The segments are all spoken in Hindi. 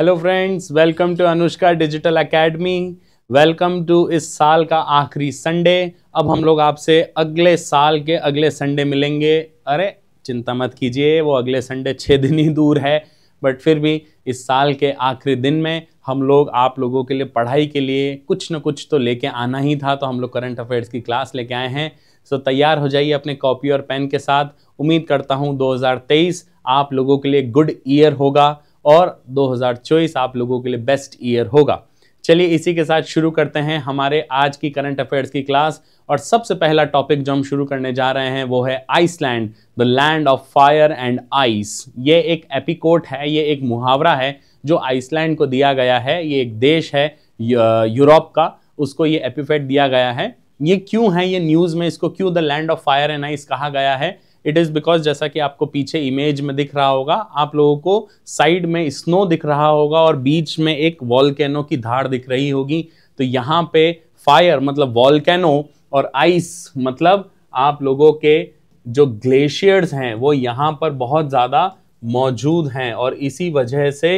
Hello friends welcome to Anushka digital academy welcome to इस साल का आखिरी संडे अब हम लोग आपसे अगले साल के अगले संडे मिलेंगे अरे चिंता मत कीजिए वो अगले संडे छः दिन ही दूर है बट फिर भी इस साल के आखिरी दिन में हम लोग आप लोगों के लिए पढ़ाई के लिए कुछ ना कुछ तो लेके आना ही था तो हम लोग करंट अफेयर्स की क्लास लेके आए हैं सो तैयार हो जाइए अपने कॉपी और पेन के साथ उम्मीद करता हूँ 2023 आप लोगों के लिए गुड ईयर होगा और 2024 आप लोगों के लिए बेस्ट ईयर होगा चलिए इसी के साथ शुरू करते हैं हमारे आज की करंट अफेयर्स की क्लास और सबसे पहला टॉपिक जो हम शुरू करने जा रहे हैं वो है Iceland the land of fire and ice ये एक एपिकोट है ये एक मुहावरा है जो आइसलैंड को दिया गया है ये एक देश है यूरोप का उसको ये एपिफेट दिया गया है ये क्यों है ये न्यूज़ में इसको क्यों the land of fire and ice कहा गया है इट इज़ बिकॉज जैसा कि आपको पीछे इमेज में दिख रहा होगा आप लोगों को साइड में स्नो दिख रहा होगा और बीच में एक वॉलकैनो की धार दिख रही होगी तो यहाँ पे फायर मतलब वॉलकैनो और आइस मतलब आप लोगों के जो ग्लेशियर्स हैं वो यहाँ पर बहुत ज़्यादा मौजूद हैं और इसी वजह से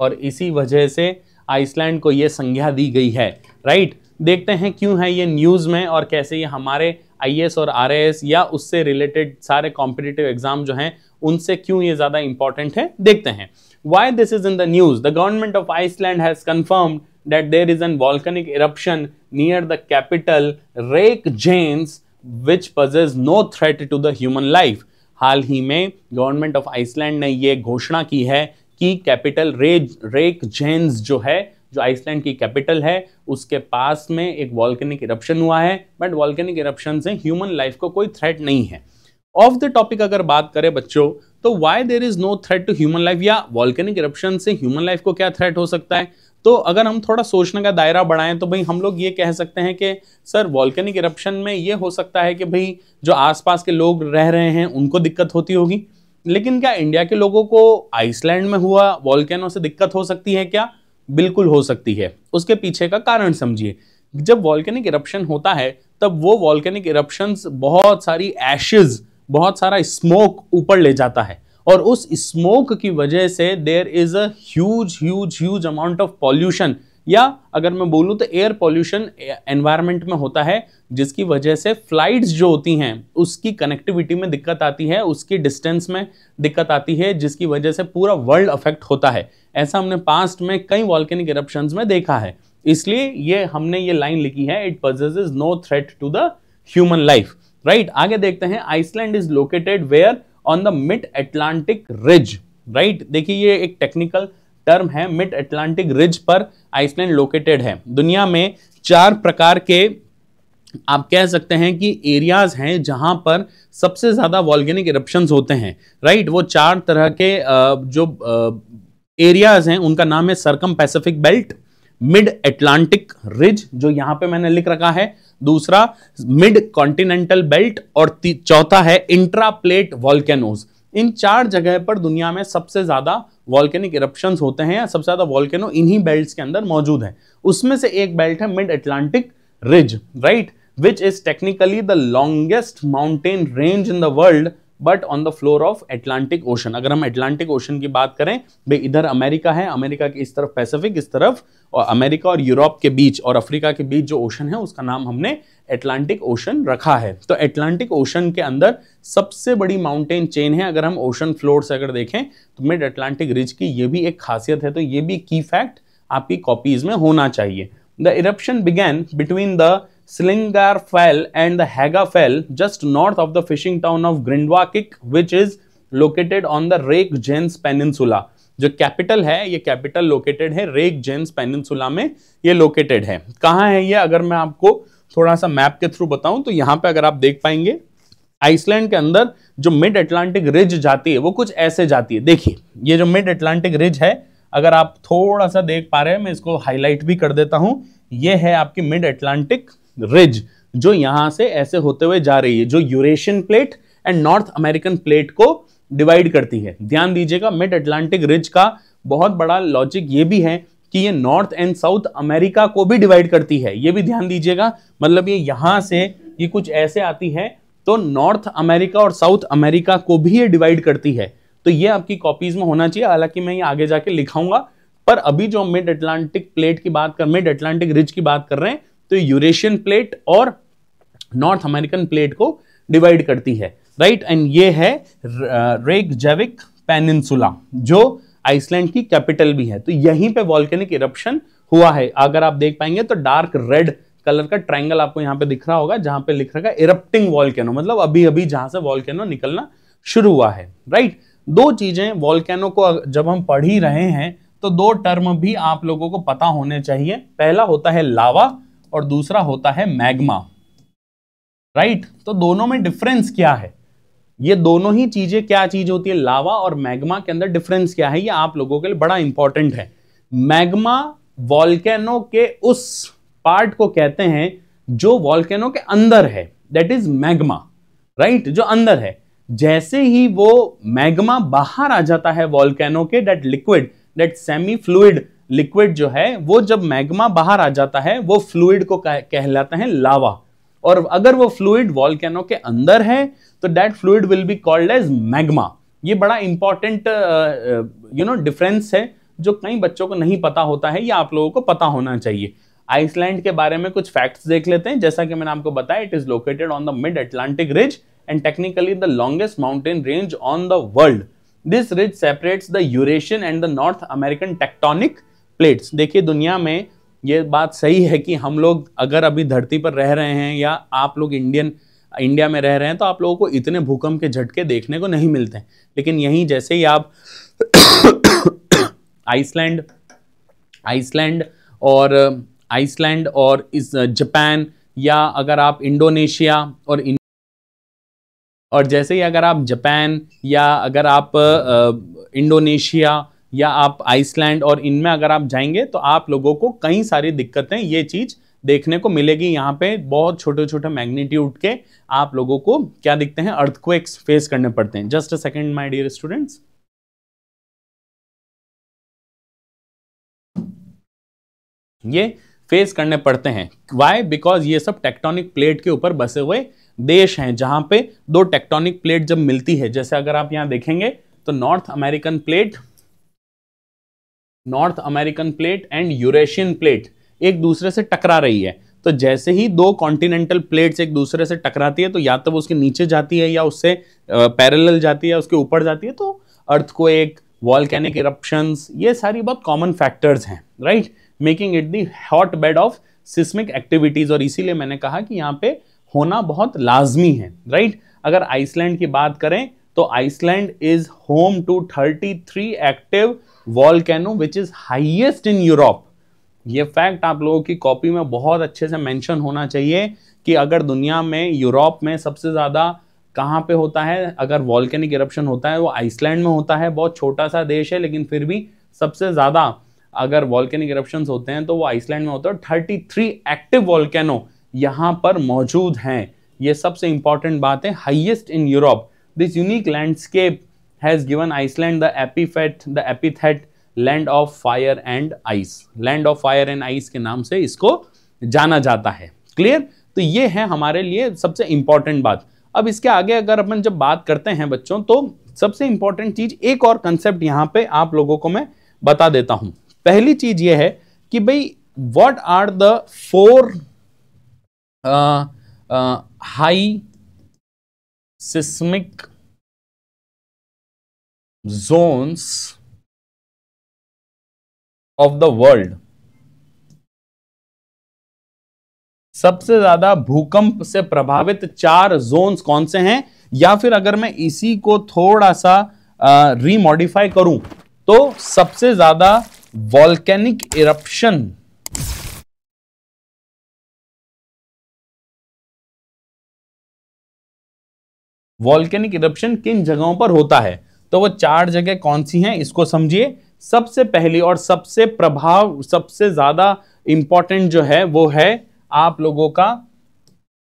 और इसी वजह से आइसलैंड को ये संज्ञा दी गई है राइट देखते हैं क्यों है ये न्यूज़ में और कैसे ये हमारे आई और आर या उससे रिलेटेड सारे कॉम्पिटेटिव एग्जाम जो हैं उनसे क्यों ये ज़्यादा इंपॉर्टेंट है देखते हैं why this is in the news the government of Iceland has confirm that there is an volcanic eruption near the capital Reykjanes which poses no threat to the human life हाल ही में गवर्नमेंट ऑफ आइसलैंड ने ये घोषणा की है कि कैपिटल रे रेक जेन्स जो है जो आइसलैंड की कैपिटल है उसके पास में एक वॉल्केनिक इरप्शन हुआ है बट वॉल्केनिक इरप्शन से ह्यूमन लाइफ को कोई थ्रेट नहीं है ऑफ द टॉपिक अगर बात करें बच्चों तो why there is no threat to human life या वॉल्केनिक इरप्शन से ह्यूमन लाइफ को क्या थ्रेट हो सकता है तो अगर हम थोड़ा सोचने का दायरा बढ़ाएं तो भाई हम लोग ये कह सकते हैं कि सर वॉल्केनिक इरप्शन में ये हो सकता है कि भाई जो आसपास के लोग रह रहे हैं उनको दिक्कत होती होगी लेकिन क्या इंडिया के लोगों को आइसलैंड में हुआ वॉल्केनो से दिक्कत हो सकती है क्या बिल्कुल हो सकती है उसके पीछे का कारण समझिए जब वॉल्केनिक इरप्शन होता है तब वो वॉल्केनिक इरप्शन बहुत सारी एशेज बहुत सारा स्मोक ऊपर ले जाता है और उस स्मोक की वजह से there is a huge huge amount of pollution या अगर मैं बोलूँ तो एयर पॉल्यूशन एनवायरनमेंट में होता है जिसकी वजह से फ्लाइट्स जो होती हैं उसकी कनेक्टिविटी में दिक्कत आती है उसकी डिस्टेंस में दिक्कत आती है जिसकी वजह से पूरा वर्ल्ड अफेक्ट होता है ऐसा हमने पास्ट में कई वॉल्केनिक इरप्शन में देखा है इसलिए ये हमने ये लाइन लिखी है it poses no threat to the human life right आगे देखते हैं Iceland is located where on the mid Atlantic ridge right देखिए ये एक टेक्निकल टर्म है मिड अटलांटिक रिज पर आइसलैंड लोकेटेड है दुनिया में चार प्रकार के आप कह सकते हैं कि एरियाज हैं जहां पर सबसे ज़्यादा वॉल्गेनिक इरप्शन होते हैं राइट वो चार तरह के जो एरियाज हैं उनका नाम है circum Pacific belt mid Atlantic ridge जो यहाँ पे मैंने लिख रखा है दूसरा मिड कॉन्टिनेंटल बेल्ट और चौथा है इंट्रा प्लेट वॉल्केनोज इन चार जगह पर दुनिया में सबसे ज़्यादा वॉल्केनिक इरप्शन होते हैं या सबसे ज़्यादा वॉल्केनो इन्हीं बेल्ट के अंदर मौजूद है उसमें से एक बेल्ट है mid Atlantic ridge right which is technically the longest mountain range in the world but on the floor of Atlantic ocean अगर हम एटलांटिक ओशन की बात करें भाई इधर अमेरिका है अमेरिका के इस तरफ पैसिफिक इस तरफ और अमेरिका और यूरोप के बीच और अफ्रीका के बीच जो ओशन है उसका नाम हमने एटलांटिक ओशन रखा है तो एटलांटिक ओशन के अंदर सबसे बड़ी माउंटेन चेन है अगर हम ओशन फ्लोर से अगर देखें तो मिड अटलांटिक रिज की ये भी एक खासियत है तो ये भी की फैक्ट आपकी कॉपीज में होना चाहिए the eruption began between the fell and and the Haga Fell just north of the fishing town of Grindwakik which is located on the रेक Jens पेनिनसुला जो कैपिटल है ये कैपिटल लोकेटेड है रेक जेंस पेनिनसुला में ये लोकेटेड है कहाँ है ये अगर मैं आपको थोड़ा सा मैप के थ्रू बताऊं तो यहाँ पे अगर आप देख पाएंगे आइसलैंड के अंदर जो मिड अटलांटिक रिज जाती है वो कुछ ऐसे जाती है देखिए ये जो मिड अटलांटिक रिज है अगर आप थोड़ा सा देख पा रहे हैं मैं इसको हाईलाइट भी कर देता हूं ये है आपकी मिड अटलांटिक रिज जो यहां से ऐसे होते हुए जा रही है जो Eurasian plate and North American plate को डिवाइड करती है ध्यान दीजिएगा मिड अटलांटिक रिज का बहुत बड़ा लॉजिक ये भी है कि ये नॉर्थ एंड साउथ अमेरिका को भी डिवाइड करती है ये भी ध्यान दीजिएगा मतलब ये यहां से ये कुछ ऐसे आती है तो नॉर्थ अमेरिका और साउथ अमेरिका को भी ये डिवाइड करती है तो ये आपकी कॉपीज में होना चाहिए हालांकि मैं ये आगे जाके लिखाऊंगा पर अभी जो मिड अटलांटिक प्लेट की बात कर मिड अटलांटिक रिज की बात कर रहे हैं तो यूरेशियन प्लेट और नॉर्थ अमेरिकन प्लेट को डिवाइड करती है राइट एंड ये है रेग जैविक पेनिनसुला जो आइसलैंड की कैपिटल भी है तो यहीं पे वॉल्केनिक इरप्शन हुआ है अगर आप देख पाएंगे तो डार्क रेड कलर का ट्राइंगल आपको यहाँ पे दिख रहा होगा जहां पे लिख रहा है इरप्टिंग वॉल्केनो मतलब अभी अभी जहां से वॉल्केनो निकलना शुरू हुआ है राइट दो चीजें वॉल्केनो को जब हम पढ़ ही रहे हैं तो दो टर्म भी आप लोगों को पता होने चाहिए पहला होता है लावा और दूसरा होता है मैग्मा राइट तो दोनों में डिफरेंस क्या है ये दोनों ही चीजें क्या चीज होती है लावा और मैग्मा के अंदर डिफरेंस क्या है ये आप लोगों के लिए बड़ा इंपॉर्टेंट है मैग्मा वॉल्केनो के उस पार्ट को कहते हैं जो वॉल्केनो के अंदर है दैट इज मैग्मा राइट जो अंदर है जैसे ही वो मैग्मा बाहर आ जाता है वॉल्केनो के that liquid that semi fluid liquid जो है वो जब मैग्मा बाहर आ जाता है वो फ्लूड को कहलाते हैं लावा और अगर वो फ्लूड वॉल्केनो के अंदर है तो that fluid will be called as magma ये बड़ा इंपॉर्टेंट यू नो डिफरेंस है जो कई बच्चों को नहीं पता होता है या आप लोगों को पता होना चाहिए आइसलैंड के बारे में कुछ फैक्ट्स देख लेते हैं जैसा कि मैंने आपको बताया it is located on the mid Atlantic ridge and technically the longest mountain range on the world this ridge separates the Eurasian and the North American tectonic plates देखिए दुनिया में ये बात सही है कि हम लोग अगर अभी धरती पर रह रहे हैं या आप लोग इंडियन इंडिया में रह रहे हैं तो आप लोगों को इतने भूकंप के झटके देखने को नहीं मिलते हैं लेकिन यहीं जैसे ही आप आइसलैंड आइसलैंड और आइसलैंड और इस जापान या अगर आप इंडोनेशिया और इन... और जैसे ही अगर आप जापान या अगर आप इंडोनेशिया या आप आइसलैंड और इनमें अगर आप जाएंगे तो आप लोगों को कई सारी दिक्कतें ये चीज़ देखने को मिलेगी यहाँ पे बहुत छोटे छोटे मैग्नीट्यूड के आप लोगों को क्या दिखते हैं अर्थक्वेक्स फेस करने पड़ते हैं just a second my dear students ये फेस करने पड़ते हैं वाई बिकॉज ये सब टेक्टोनिक प्लेट के ऊपर बसे हुए देश हैं जहां पे दो टेक्टोनिक प्लेट जब मिलती है जैसे अगर आप यहां देखेंगे तो North American plate North American plate and Eurasian plate एक दूसरे से टकरा रही है तो जैसे ही दो कॉन्टिनेंटल प्लेट्स एक दूसरे से टकराती है तो या तो वो उसके नीचे जाती है या उससे पैरल जाती है उसके ऊपर जाती है तो अर्थ को एक वॉलकैनिक इरप्शंस ये सारी बहुत कॉमन फैक्टर्स हैं right making it the hot bed of seismic activities और इसीलिए मैंने कहा कि यहाँ पे होना बहुत लाजमी है राइट अगर आइसलैंड की बात करें तो Iceland is home to 33 active volcano which is highest in Europe ये फैक्ट आप लोगों की कॉपी में बहुत अच्छे से मैंशन होना चाहिए कि अगर दुनिया में यूरोप में सबसे ज़्यादा कहाँ पे होता है अगर वॉल्केनिक इरप्शन होता है वो आइसलैंड में होता है बहुत छोटा सा देश है लेकिन फिर भी सबसे ज़्यादा अगर वॉल्केनिक इरप्शन होते हैं तो वो आइसलैंड में होता है थर्टी थ्री एक्टिव वॉल्केनो यहाँ पर मौजूद हैं ये सबसे इंपॉर्टेंट बात है highest in Europe this unique landscape has given Iceland the epithet the epithet land of fire and ice land of fire and ice के नाम से इसको जाना जाता है क्लियर तो ये है हमारे लिए सबसे इंपॉर्टेंट बात अब इसके आगे अगर अपन जब बात करते हैं बच्चों तो सबसे इंपॉर्टेंट चीज एक और कंसेप्ट यहाँ पे आप लोगों को मैं बता देता हूं पहली चीज ये है कि भाई what are the four high seismic zones of the world सबसे ज्यादा भूकंप से प्रभावित चार जोन्स कौन से हैं या फिर अगर मैं इसी को थोड़ा सा रीमॉडिफाई करूं तो सबसे ज्यादा वॉल्केनिक इरप्शन वॉल्केनिक इरप्शन किन जगहों पर होता है तो वो चार जगह कौन सी हैं इसको समझिए सबसे पहली और सबसे प्रभाव सबसे ज़्यादा इंपॉर्टेंट जो है वो है आप लोगों का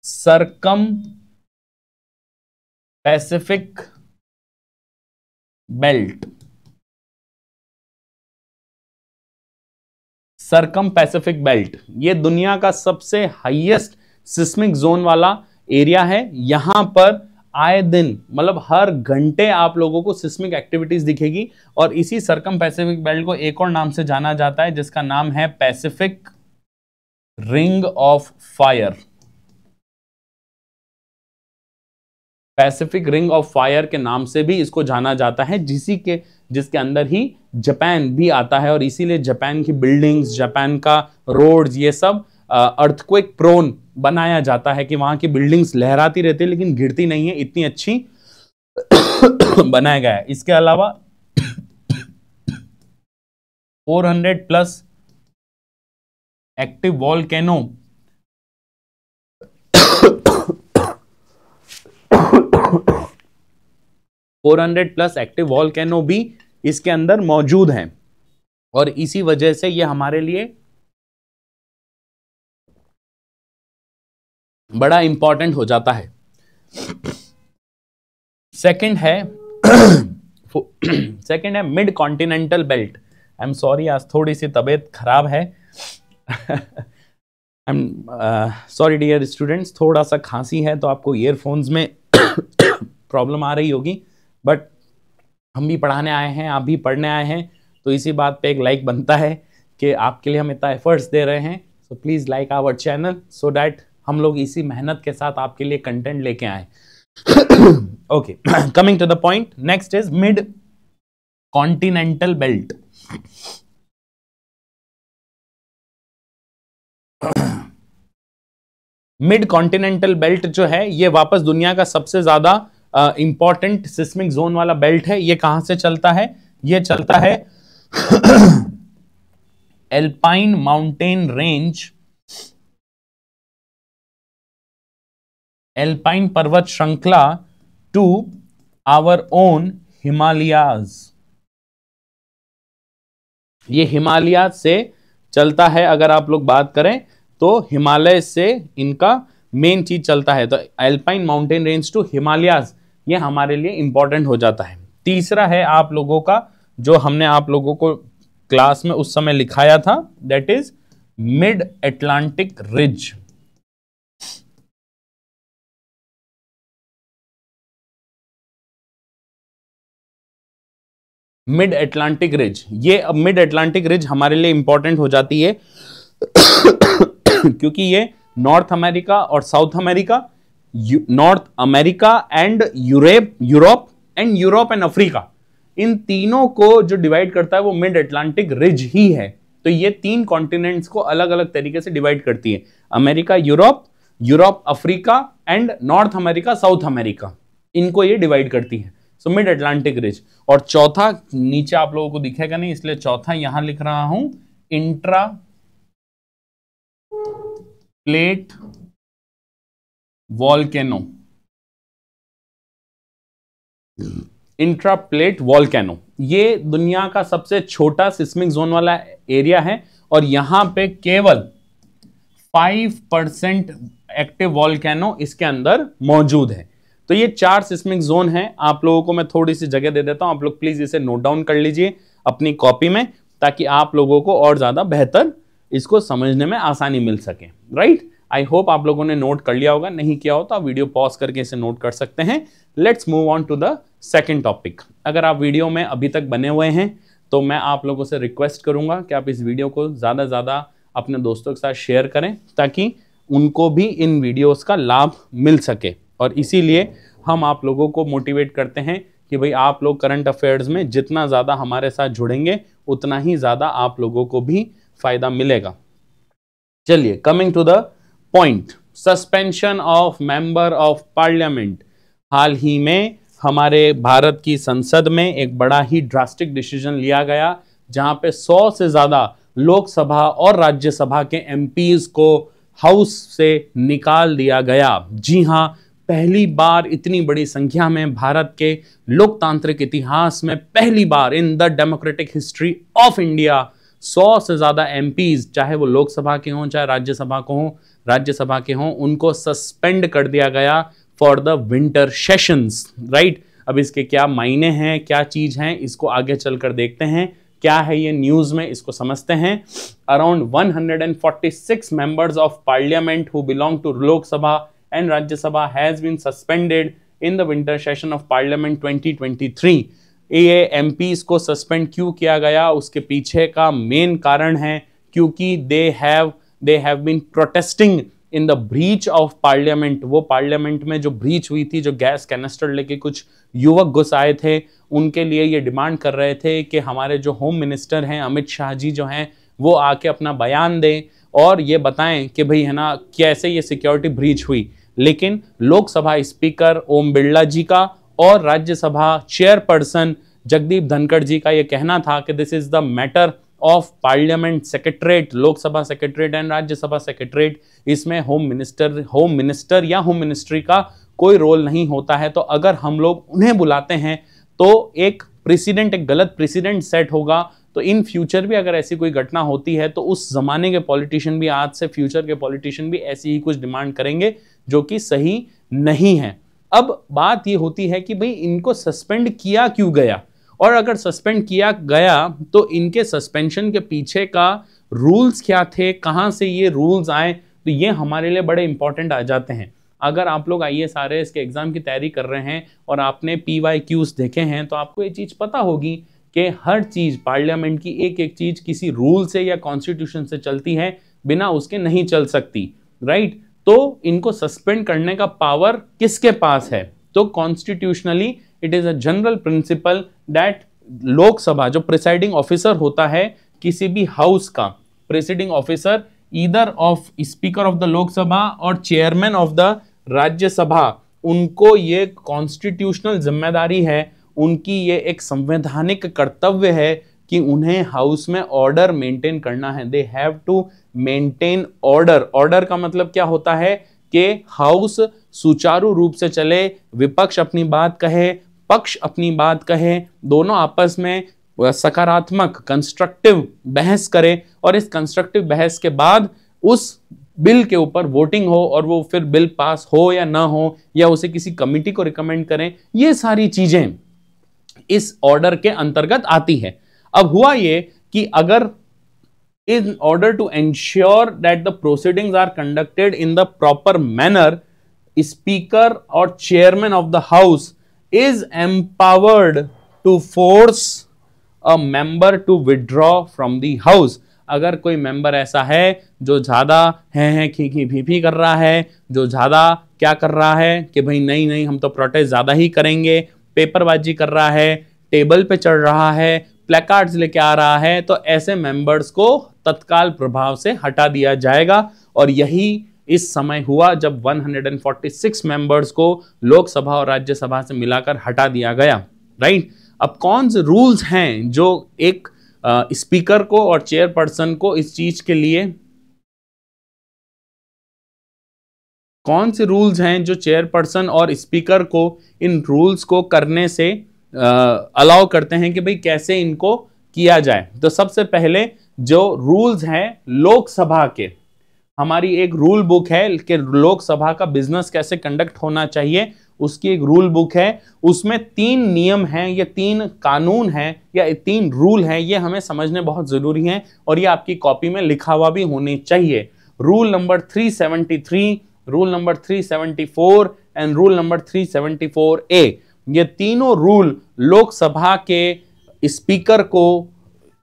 circum Pacific belt circum Pacific belt ये दुनिया का सबसे हाईएस्ट सिस्मिक जोन वाला एरिया है यहां पर आए दिन मतलब हर घंटे आप लोगों को सिस्मिक एक्टिविटीज दिखेगी और इसी सरकम पैसिफिक बेल्ट को एक और नाम से जाना जाता है जिसका नाम है Pacific ring of fire Pacific ring of fire के नाम से भी इसको जाना जाता है जिसी के जिसके अंदर ही जापान भी आता है और इसीलिए जापान की बिल्डिंग्स जापान का रोड्स ये सब अर्थक्वेक प्रोन बनाया जाता है कि वहां की बिल्डिंग्स लहराती रहती है लेकिन गिरती नहीं है इतनी अच्छी बनाया गया है इसके अलावा 400 plus active volcano four hundred plus active volcano भी इसके अंदर मौजूद हैं और इसी वजह से ये हमारे लिए बड़ा इंपॉर्टेंट हो जाता है सेकंड है सेकंड है mid continental belt I am sorry आज थोड़ी सी तबीयत खराब है I am sorry dear students थोड़ा सा खांसी है तो आपको ईयरफोन्स में प्रॉब्लम आ रही होगी बट हम भी पढ़ाने आए हैं आप भी पढ़ने आए हैं तो इसी बात पे एक लाइक बनता है कि आपके लिए हम इतना एफर्ट्स दे रहे हैं so please like our channel so that हम लोग इसी मेहनत के साथ आपके लिए कंटेंट लेके आए okay coming to the point next is mid continental belt mid continental belt जो है ये वापस दुनिया का सबसे ज्यादा इंपॉर्टेंट सिस्मिक जोन वाला बेल्ट है ये कहां से चलता है ये चलता है एल्पाइन माउंटेन रेंज एल्पाइन पर्वत श्रृंखला टू आवर ओन हिमालयाज ये हिमालय से चलता है अगर आप लोग बात करें तो हिमालय से इनका मेन चीज चलता है तो alpine mountain range to Himalayas ये हमारे लिए इंपॉर्टेंट हो जाता है तीसरा है आप लोगों का जो हमने आप लोगों को क्लास में उस समय लिखाया था that is mid Atlantic ridge mid Atlantic ridge ये अब मिड एटलांटिक रिज हमारे लिए इंपॉर्टेंट हो जाती है क्योंकि ये नॉर्थ अमेरिका और south America north America and Europe Europe and Europe and Africa इन तीनों को जो डिवाइड करता है वो मिड एटलांटिक रिज ही है तो ये तीन कॉन्टिनेंट्स को अलग अलग तरीके से डिवाइड करती है America Europe Europe Africa and north America south America इनको ये डिवाइड करती है सो मिड अटलांटिक रिज और चौथा नीचे आप लोगों को दिखेगा नहीं इसलिए चौथा यहां लिख रहा हूं intra plate volcano intra plate volcano ये दुनिया का सबसे छोटा सिस्मिक जोन वाला एरिया है और यहां पे केवल फाइव परसेंट एक्टिव वॉलकैनो इसके अंदर मौजूद है तो ये चार सिस्मिक जोन है आप लोगों को मैं थोड़ी सी जगह दे देता हूँ आप लोग प्लीज़ इसे नोट डाउन कर लीजिए अपनी कॉपी में ताकि आप लोगों को और ज़्यादा बेहतर इसको समझने में आसानी मिल सके राइट आई होप आप लोगों ने नोट कर लिया होगा नहीं किया हो तो आप वीडियो पॉज करके इसे नोट कर सकते हैं let's move on to the second topic अगर आप वीडियो में अभी तक बने हुए हैं तो मैं आप लोगों से रिक्वेस्ट करूंगा कि आप इस वीडियो को ज़्यादा ज़्यादा अपने दोस्तों के साथ शेयर करें ताकि उनको भी इन वीडियोस का लाभ मिल सके और इसीलिए हम आप लोगों को मोटिवेट करते हैं कि भाई आप लोग करंट अफेयर्स में जितना ज़्यादा हमारे साथ जुड़ेंगे उतना ही ज़्यादा आप लोगों को भी फायदा मिलेगा चलिए coming to the point suspension of member of parliament हाल ही में हमारे भारत की संसद में एक बड़ा ही ड्रास्टिक डिसीजन लिया गया जहां पे 100 से ज़्यादा लोकसभा और राज्यसभा के एमपीज को हाउस से निकाल दिया गया जी हां पहली बार इतनी बड़ी संख्या में भारत के लोकतांत्रिक इतिहास में पहली बार in the democratic history of India सौ से ज़्यादा एम चाहे वो लोकसभा के हों चाहे राज्यसभा को हों राज्यसभा के हों उनको सस्पेंड कर दिया गया for the winter sessions right अब इसके क्या मायने हैं क्या चीज़ हैं इसको आगे चलकर देखते हैं क्या है ये न्यूज़ में इसको समझते हैं around 146 members of parliament who belong to Lok Sabha and Rajya Sabha has been suspended in the winter session of parliament 2023. MPs एम को सस्पेंड क्यों किया गया उसके पीछे का मेन कारण है क्योंकि they have they have been protesting in the breach of parliament वो पार्लियामेंट में जो ब्रीच हुई थी जो गैस कैनेस्टर लेके कुछ युवक घुस आए थे उनके लिए ये डिमांड कर रहे थे कि हमारे जो होम मिनिस्टर हैं अमित शाह जी जो हैं वो आके अपना बयान दें और ये बताएं कि भाई है ना कैसे ये सिक्योरिटी ब्रीच हुई लेकिन लोकसभा स्पीकर ओम बिरला जी का और राज्यसभा चेयरपर्सन जगदीप धनखड़ जी का ये कहना था कि this is the matter of parliament secretariat Lok Sabha secretariat and Rajya Sabha secretariat इसमें होम मिनिस्टर होम मिनिस्टर या होम मिनिस्ट्री का कोई रोल नहीं होता है तो अगर हम लोग उन्हें बुलाते हैं तो एक प्रेसिडेंट एक गलत प्रेसिडेंट सेट होगा तो इन फ्यूचर भी अगर ऐसी कोई घटना होती है तो उस जमाने के पॉलिटिशियन भी आज से फ्यूचर के पॉलिटिशियन भी ऐसी ही कुछ डिमांड करेंगे जो कि सही नहीं है अब बात ये होती है कि भाई इनको सस्पेंड किया क्यों गया और अगर सस्पेंड किया गया तो इनके सस्पेंशन के पीछे का रूल्स क्या थे कहाँ से ये रूल्स आए तो ये हमारे लिए बड़े इंपॉर्टेंट आ जाते हैं अगर आप लोग आई एस आर एस के एग्ज़ाम की तैयारी कर रहे हैं और आपने पी वाई क्यूज़ देखे हैं तो आपको ये चीज़ पता होगी कि हर चीज़ पार्लियामेंट की एक एक चीज़ किसी रूल से या कॉन्स्टिट्यूशन से चलती है बिना उसके नहीं चल सकती राइट तो इनको सस्पेंड करने का पावर किसके पास है तो constitutionally it is a general principle that Lok Sabha जो प्रिसाइडिंग ऑफिसर होता है किसी भी हाउस का presiding officer either of speaker of the Lok Sabha और चेयरमैन ऑफ द राज्यसभा उनको ये कॉन्स्टिट्यूशनल जिम्मेदारी है उनकी ये एक संवैधानिक कर्तव्य है कि उन्हें हाउस में ऑर्डर मेंटेन करना है they have to maintain order order का मतलब क्या होता है कि हाउस सुचारू रूप से चले विपक्ष अपनी बात कहे पक्ष अपनी बात कहे दोनों आपस में सकारात्मक कंस्ट्रक्टिव बहस करें और इस कंस्ट्रक्टिव बहस के बाद उस बिल के ऊपर वोटिंग हो और वो फिर बिल पास हो या ना हो या उसे किसी कमिटी को रिकमेंड करें ये सारी चीज़ें इस ऑर्डर के अंतर्गत आती है अब हुआ ये कि अगर in order to ensure that the proceedings are conducted in the proper manner speaker और chairman of the house is empowered to force a member to withdraw from the house अगर कोई मेंबर ऐसा है जो ज़्यादा है है खी खी भी भी कर रहा है जो ज़्यादा क्या कर रहा है कि भाई नहीं नहीं हम तो प्रोटेस्ट ज़्यादा ही करेंगे पेपरबाजी कर रहा है टेबल पे चढ़ रहा है प्लेकार्ड्स लेके आ रहा है तो ऐसे मेंबर्स को तत्काल प्रभाव से हटा दिया जाएगा और यही इस समय हुआ जब 146 मेंबर्स को लोकसभा और राज्यसभा से मिलाकर हटा दिया गया राइट अब कौन से रूल्स हैं जो एक स्पीकर को और चेयरपर्सन को इस चीज के लिए कौन से रूल्स हैं जो चेयरपर्सन और स्पीकर को इन रूल्स को करने से अलाउ करते हैं कि भाई कैसे इनको किया जाए तो सबसे पहले जो रूल्स हैं लोकसभा के हमारी एक रूल बुक है कि लोकसभा का बिजनेस कैसे कंडक्ट होना चाहिए उसकी एक रूल बुक है उसमें तीन नियम हैं या तीन कानून हैं या तीन रूल हैं ये हमें समझने बहुत ज़रूरी हैं और ये आपकी कॉपी में लिखा हुआ भी होने चाहिए rule number 373 rule number 374 and rule number 374 A ये तीनों रूल लोकसभा के स्पीकर को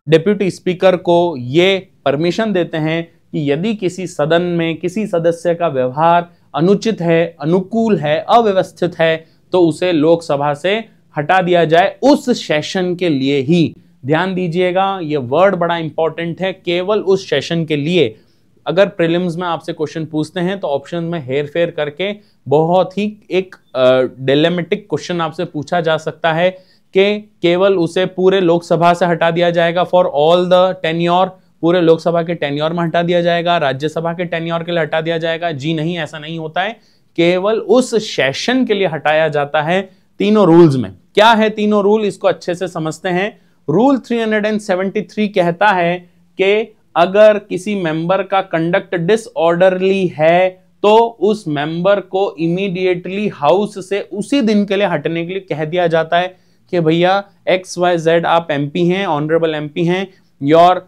डिप्यूटी स्पीकर को ये परमिशन देते हैं कि यदि किसी सदन में किसी सदस्य का व्यवहार अनुचित है अनुकूल है अव्यवस्थित है तो उसे लोकसभा से हटा दिया जाए उस सेशन के लिए ही ध्यान दीजिएगा ये वर्ड बड़ा इंपॉर्टेंट है केवल उस सेशन के लिए अगर प्रीलिम्स में आपसे क्वेश्चन पूछते हैं तो ऑप्शन में हेर फेर करके बहुत ही एक डेलेमेटिक क्वेश्चन आपसे पूछा जा सकता है कि केवल उसे पूरे लोकसभा से हटा दिया जाएगा फॉर ऑल द टेन्योर पूरे लोकसभा के टेन्योर में हटा दिया जाएगा राज्यसभा के टेन्योर के लिए हटा दिया जाएगा जी नहीं ऐसा नहीं होता है केवल उस सेशन के लिए हटाया जाता है तीनों रूल्स में क्या है तीनों रूल इसको अच्छे से समझते हैं रूल 373 कहता है कि अगर किसी मेंबर का कंडक्ट डिसऑर्डरली है तो उस मेंबर को इमीडिएटली हाउस से उसी दिन के लिए हटने के लिए कह दिया जाता है कि भैया एक्स वाई जेड आप एमपी हैं ऑनरेबल एमपी हैं your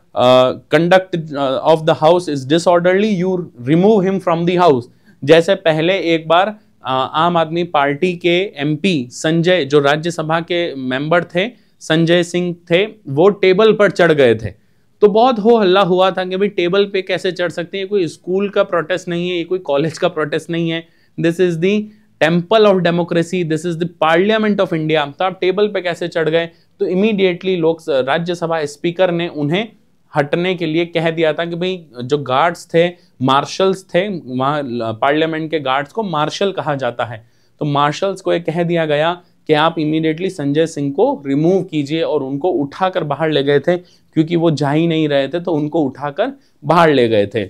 conduct of the house is disorderly you remove him from the house जैसे पहले एक बार uh, आम आदमी पार्टी के एमपी संजय जो राज्यसभा के मेंबर थे संजय सिंह थे वो टेबल पर चढ़ गए थे तो बहुत हो हल्ला हुआ था कि भाई टेबल पे कैसे चढ़ सकते हैं ये कोई स्कूल का प्रोटेस्ट नहीं है ये कोई कॉलेज का प्रोटेस्ट नहीं है this is the temple of democracy this is the parliament of India तो आप टेबल पे कैसे चढ़ गए तो इमीडिएटली लोक राज्यसभा स्पीकर ने उन्हें हटने के लिए कह दिया था कि भाई जो गार्ड्स थे मार्शल्स थे वहाँ पार्लियामेंट के गार्ड्स को मार्शल कहा जाता है तो मार्शल्स को ये कह दिया गया कि आप इमीडिएटली संजय सिंह को रिमूव कीजिए और उनको उठाकर बाहर ले गए थे क्योंकि वो जा ही नहीं रहे थे तो उनको उठाकर बाहर ले गए थे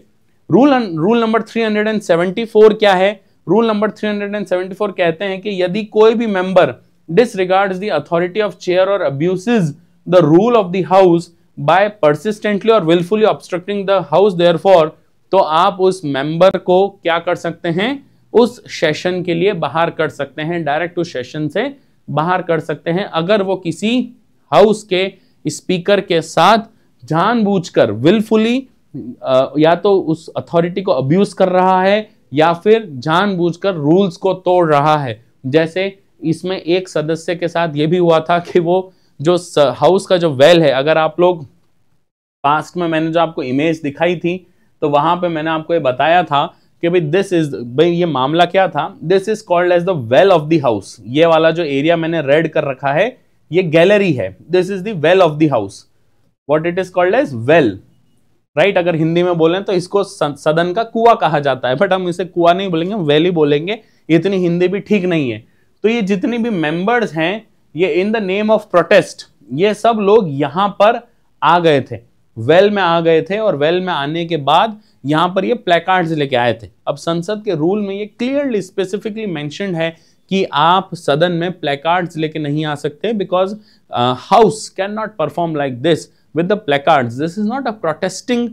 रूल रूल नंबर 374 क्या है रूल नंबर 374 कहते हैं कि यदि कोई भी member disregards the authority of chair और abuses the rule of the house by persistently और wilfully obstructing the house therefore तो आप उस मेंबर को क्या कर सकते हैं उस सेशन के लिए बाहर कर सकते हैं डायरेक्ट उस सेशन से बाहर कर सकते हैं अगर वो किसी हाउस के स्पीकर के साथ जानबूझकर विलफुली या तो उस अथॉरिटी को अब्यूज कर रहा है या फिर जानबूझकर रूल्स को तोड़ रहा है जैसे इसमें एक सदस्य के साथ ये भी हुआ था कि वो जो हाउस का जो वेल है अगर आप लोग पास्ट में मैंने जो आपको इमेज दिखाई थी तो वहां पे मैंने आपको ये बताया था कि भाई दिस इज भाई ये मामला क्या था this is called as the well of the house ये वाला जो एरिया मैंने रेड कर रखा है ये गैलरी है this is the well of the house what it is called as well right अगर हिंदी में बोले तो इसको सदन का कुआ कहा जाता है बट हम इसे कुआ नहीं बोलेंगे वेल ही बोलेंगे इतनी हिंदी भी ठीक नहीं है तो ये जितनी भी मेंबर्स हैं ये in the name of protest ये सब लोग यहां पर आ गए थे वेल में आ गए थे और वेल में आने के बाद यहां पर ये प्लेकार्ड्स लेके आए थे अब संसद के रूल में ये क्लियरली स्पेसिफिकली मेंशनड है कि आप सदन में प्लेकार्ड्स लेके नहीं आ सकते because house can not perform like this with the placards this is not a protesting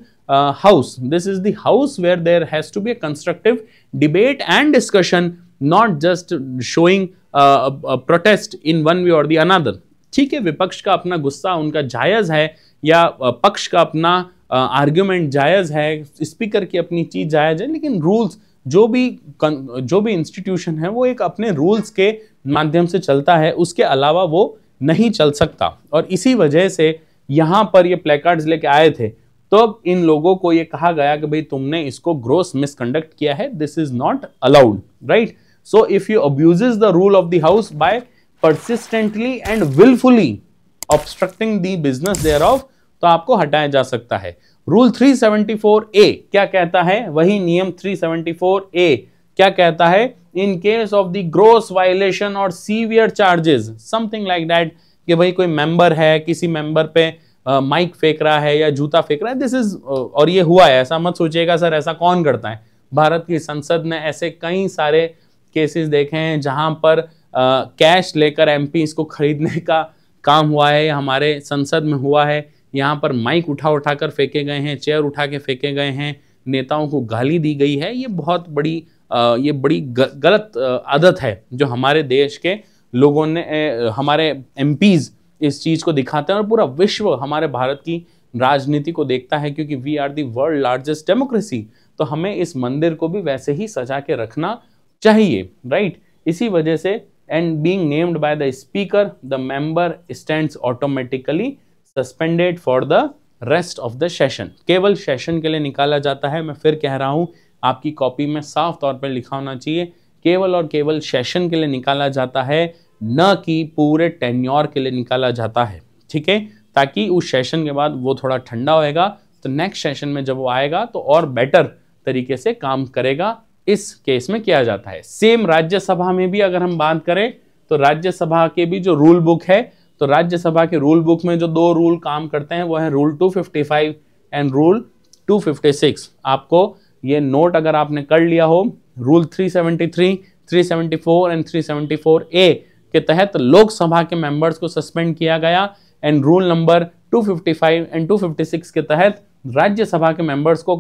house this is the house where there there has to constructive debate and discussion not just showing protest in one way और protest in ठीक है विपक्ष का अपना गुस्सा उनका जायज़ है या uh, पक्ष का अपना आर्ग्यूमेंट uh, जायज़ है स्पीकर की अपनी चीज़ जायज़ है लेकिन रूल्स जो भी जो भी इंस्टीट्यूशन है वो एक अपने रूल्स के माध्यम से चलता है उसके अलावा वो नहीं चल सकता और इसी वजह से यहाँ पर ये प्लेकार्ड्स लेके आए थे तो अब इन लोगों को ये कहा गया कि भाई तुमने इसको ग्रोस मिसकंडक्ट किया है this is not allowed right so if you abuse the rule of the house by persistently and wilfully obstructing the business thereof तो आपको हटाया जा सकता है रूल 374 ए क्या कहता है वही नियम 374 ए क्या कहता है in case of the gross violation और severe charges something like that कि भाई कोई मेंबर है किसी मेंबर पे माइक uh, फेंक रहा है या जूता फेंक रहा है दिस इज और ये हुआ है ऐसा मत सोचिएगा सर ऐसा कौन करता है भारत की संसद ने ऐसे कई सारे केसेस देखे हैं जहां पर कैश uh, लेकर एमपीस को खरीदने का काम हुआ है हमारे संसद में हुआ है यहाँ पर माइक उठा उठा कर फेंके गए हैं चेयर उठा के फेंके गए हैं नेताओं को गाली दी गई है ये बहुत बड़ी ये बड़ी गलत आदत है जो हमारे देश के लोगों ने हमारे एम इस चीज़ को दिखाते हैं और पूरा विश्व हमारे भारत की राजनीति को देखता है क्योंकि we are the world largest democracy तो हमें इस मंदिर को भी वैसे ही सजा के रखना चाहिए राइट इसी वजह से and being named by the speaker the member stands automatically suspended for the rest of the session केवल सेशन के लिए निकाला जाता है मैं फिर कह रहा हूँ आपकी कॉपी में साफ तौर पर लिखा होना चाहिए केवल और केवल सेशन के लिए निकाला जाता है न कि पूरे टेन्योर के लिए निकाला जाता है ठीक है ताकि उस सेशन के बाद वो थोड़ा ठंडा होएगा तो नेक्स्ट सेशन में जब वो आएगा तो और बेटर तरीके से काम करेगा इस केस में किया जाता है सेम राज्यसभा में भी अगर हम बात करें तो राज्यसभा के भी जो रूल बुक है तो राज्यसभा के रूल बुक में जो दो रूल काम करते हैं वो है रूल 255 एंड रूल 256 आपको ये नोट अगर आपने कर लिया हो रूल 373, 374 एंड 374 ए के तहत लोकसभा के मेंबर्स को सस्पेंड किया गया एंड रूल नंबर 255 एंड 256 के तहत राज्यसभा के मेंबर्स को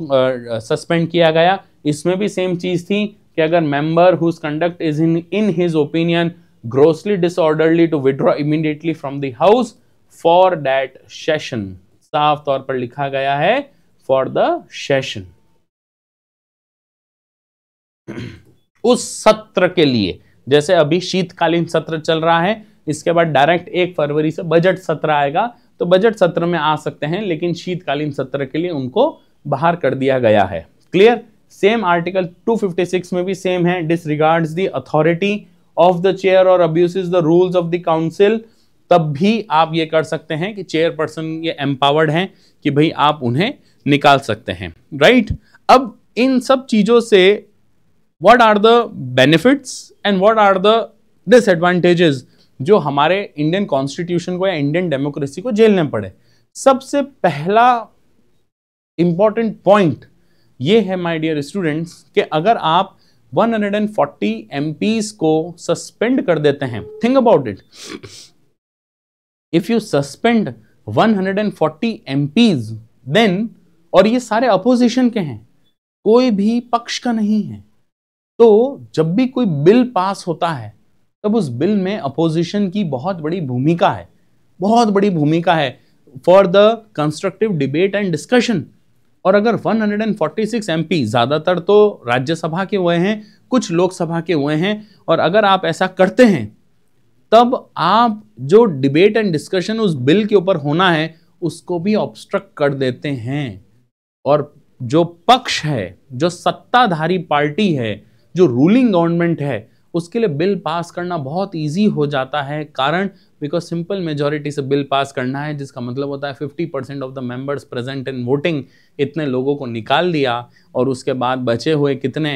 सस्पेंड uh, किया गया इसमें भी सेम चीज़ थी कि अगर member whose conduct is in in his opinion grossly disorderly to withdraw immediately from the house for that session साफ तौर पर लिखा गया है for the session उस सत्र के लिए जैसे अभी शीतकालीन सत्र चल रहा है इसके बाद डायरेक्ट एक फरवरी से बजट सत्र आएगा तो बजट सत्र में आ सकते हैं लेकिन शीतकालीन सत्र के लिए उनको बाहर कर दिया गया है क्लियर सेम आर्टिकल 256 में भी सेम है disregards the authority of the chair और अब the rules of the council तब भी आप ये कर सकते हैं कि चेयर पर्सन ये एम्पावर्ड हैं कि भाई आप उन्हें निकाल सकते हैं राइट right? अब इन सब चीज़ों से what are the benefits and what are the disadvantages जो हमारे इंडियन कॉन्स्टिट्यूशन को या इंडियन डेमोक्रेसी को झेलने पड़े सबसे पहला इंपॉर्टेंट पॉइंट ये है माय डियर स्टूडेंट्स कि अगर आप 140 एमपीस को सस्पेंड कर देते हैं think about it if you suspend 140 MPs then और ये सारे अपोजिशन के हैं कोई भी पक्ष का नहीं है तो जब भी कोई बिल पास होता है तब उस बिल में अपोजिशन की बहुत बड़ी भूमिका है बहुत बड़ी भूमिका है for the constructive debate and discussion और अगर 146 हंड्रेड ज़्यादातर तो राज्यसभा के हुए हैं कुछ लोकसभा के हुए हैं और अगर आप ऐसा करते हैं तब आप जो डिबेट एंड डिस्कशन उस बिल के ऊपर होना है उसको भी ऑब्स्ट्रक्ट कर देते हैं और जो पक्ष है जो सत्ताधारी पार्टी है जो रूलिंग गवर्नमेंट है उसके लिए बिल पास करना बहुत इजी हो जाता है कारण बिकॉज सिंपल मेजोरिटी से बिल पास करना है जिसका मतलब होता है fifty percent of the members present in voting इतने लोगों को निकाल दिया और उसके बाद बचे हुए कितने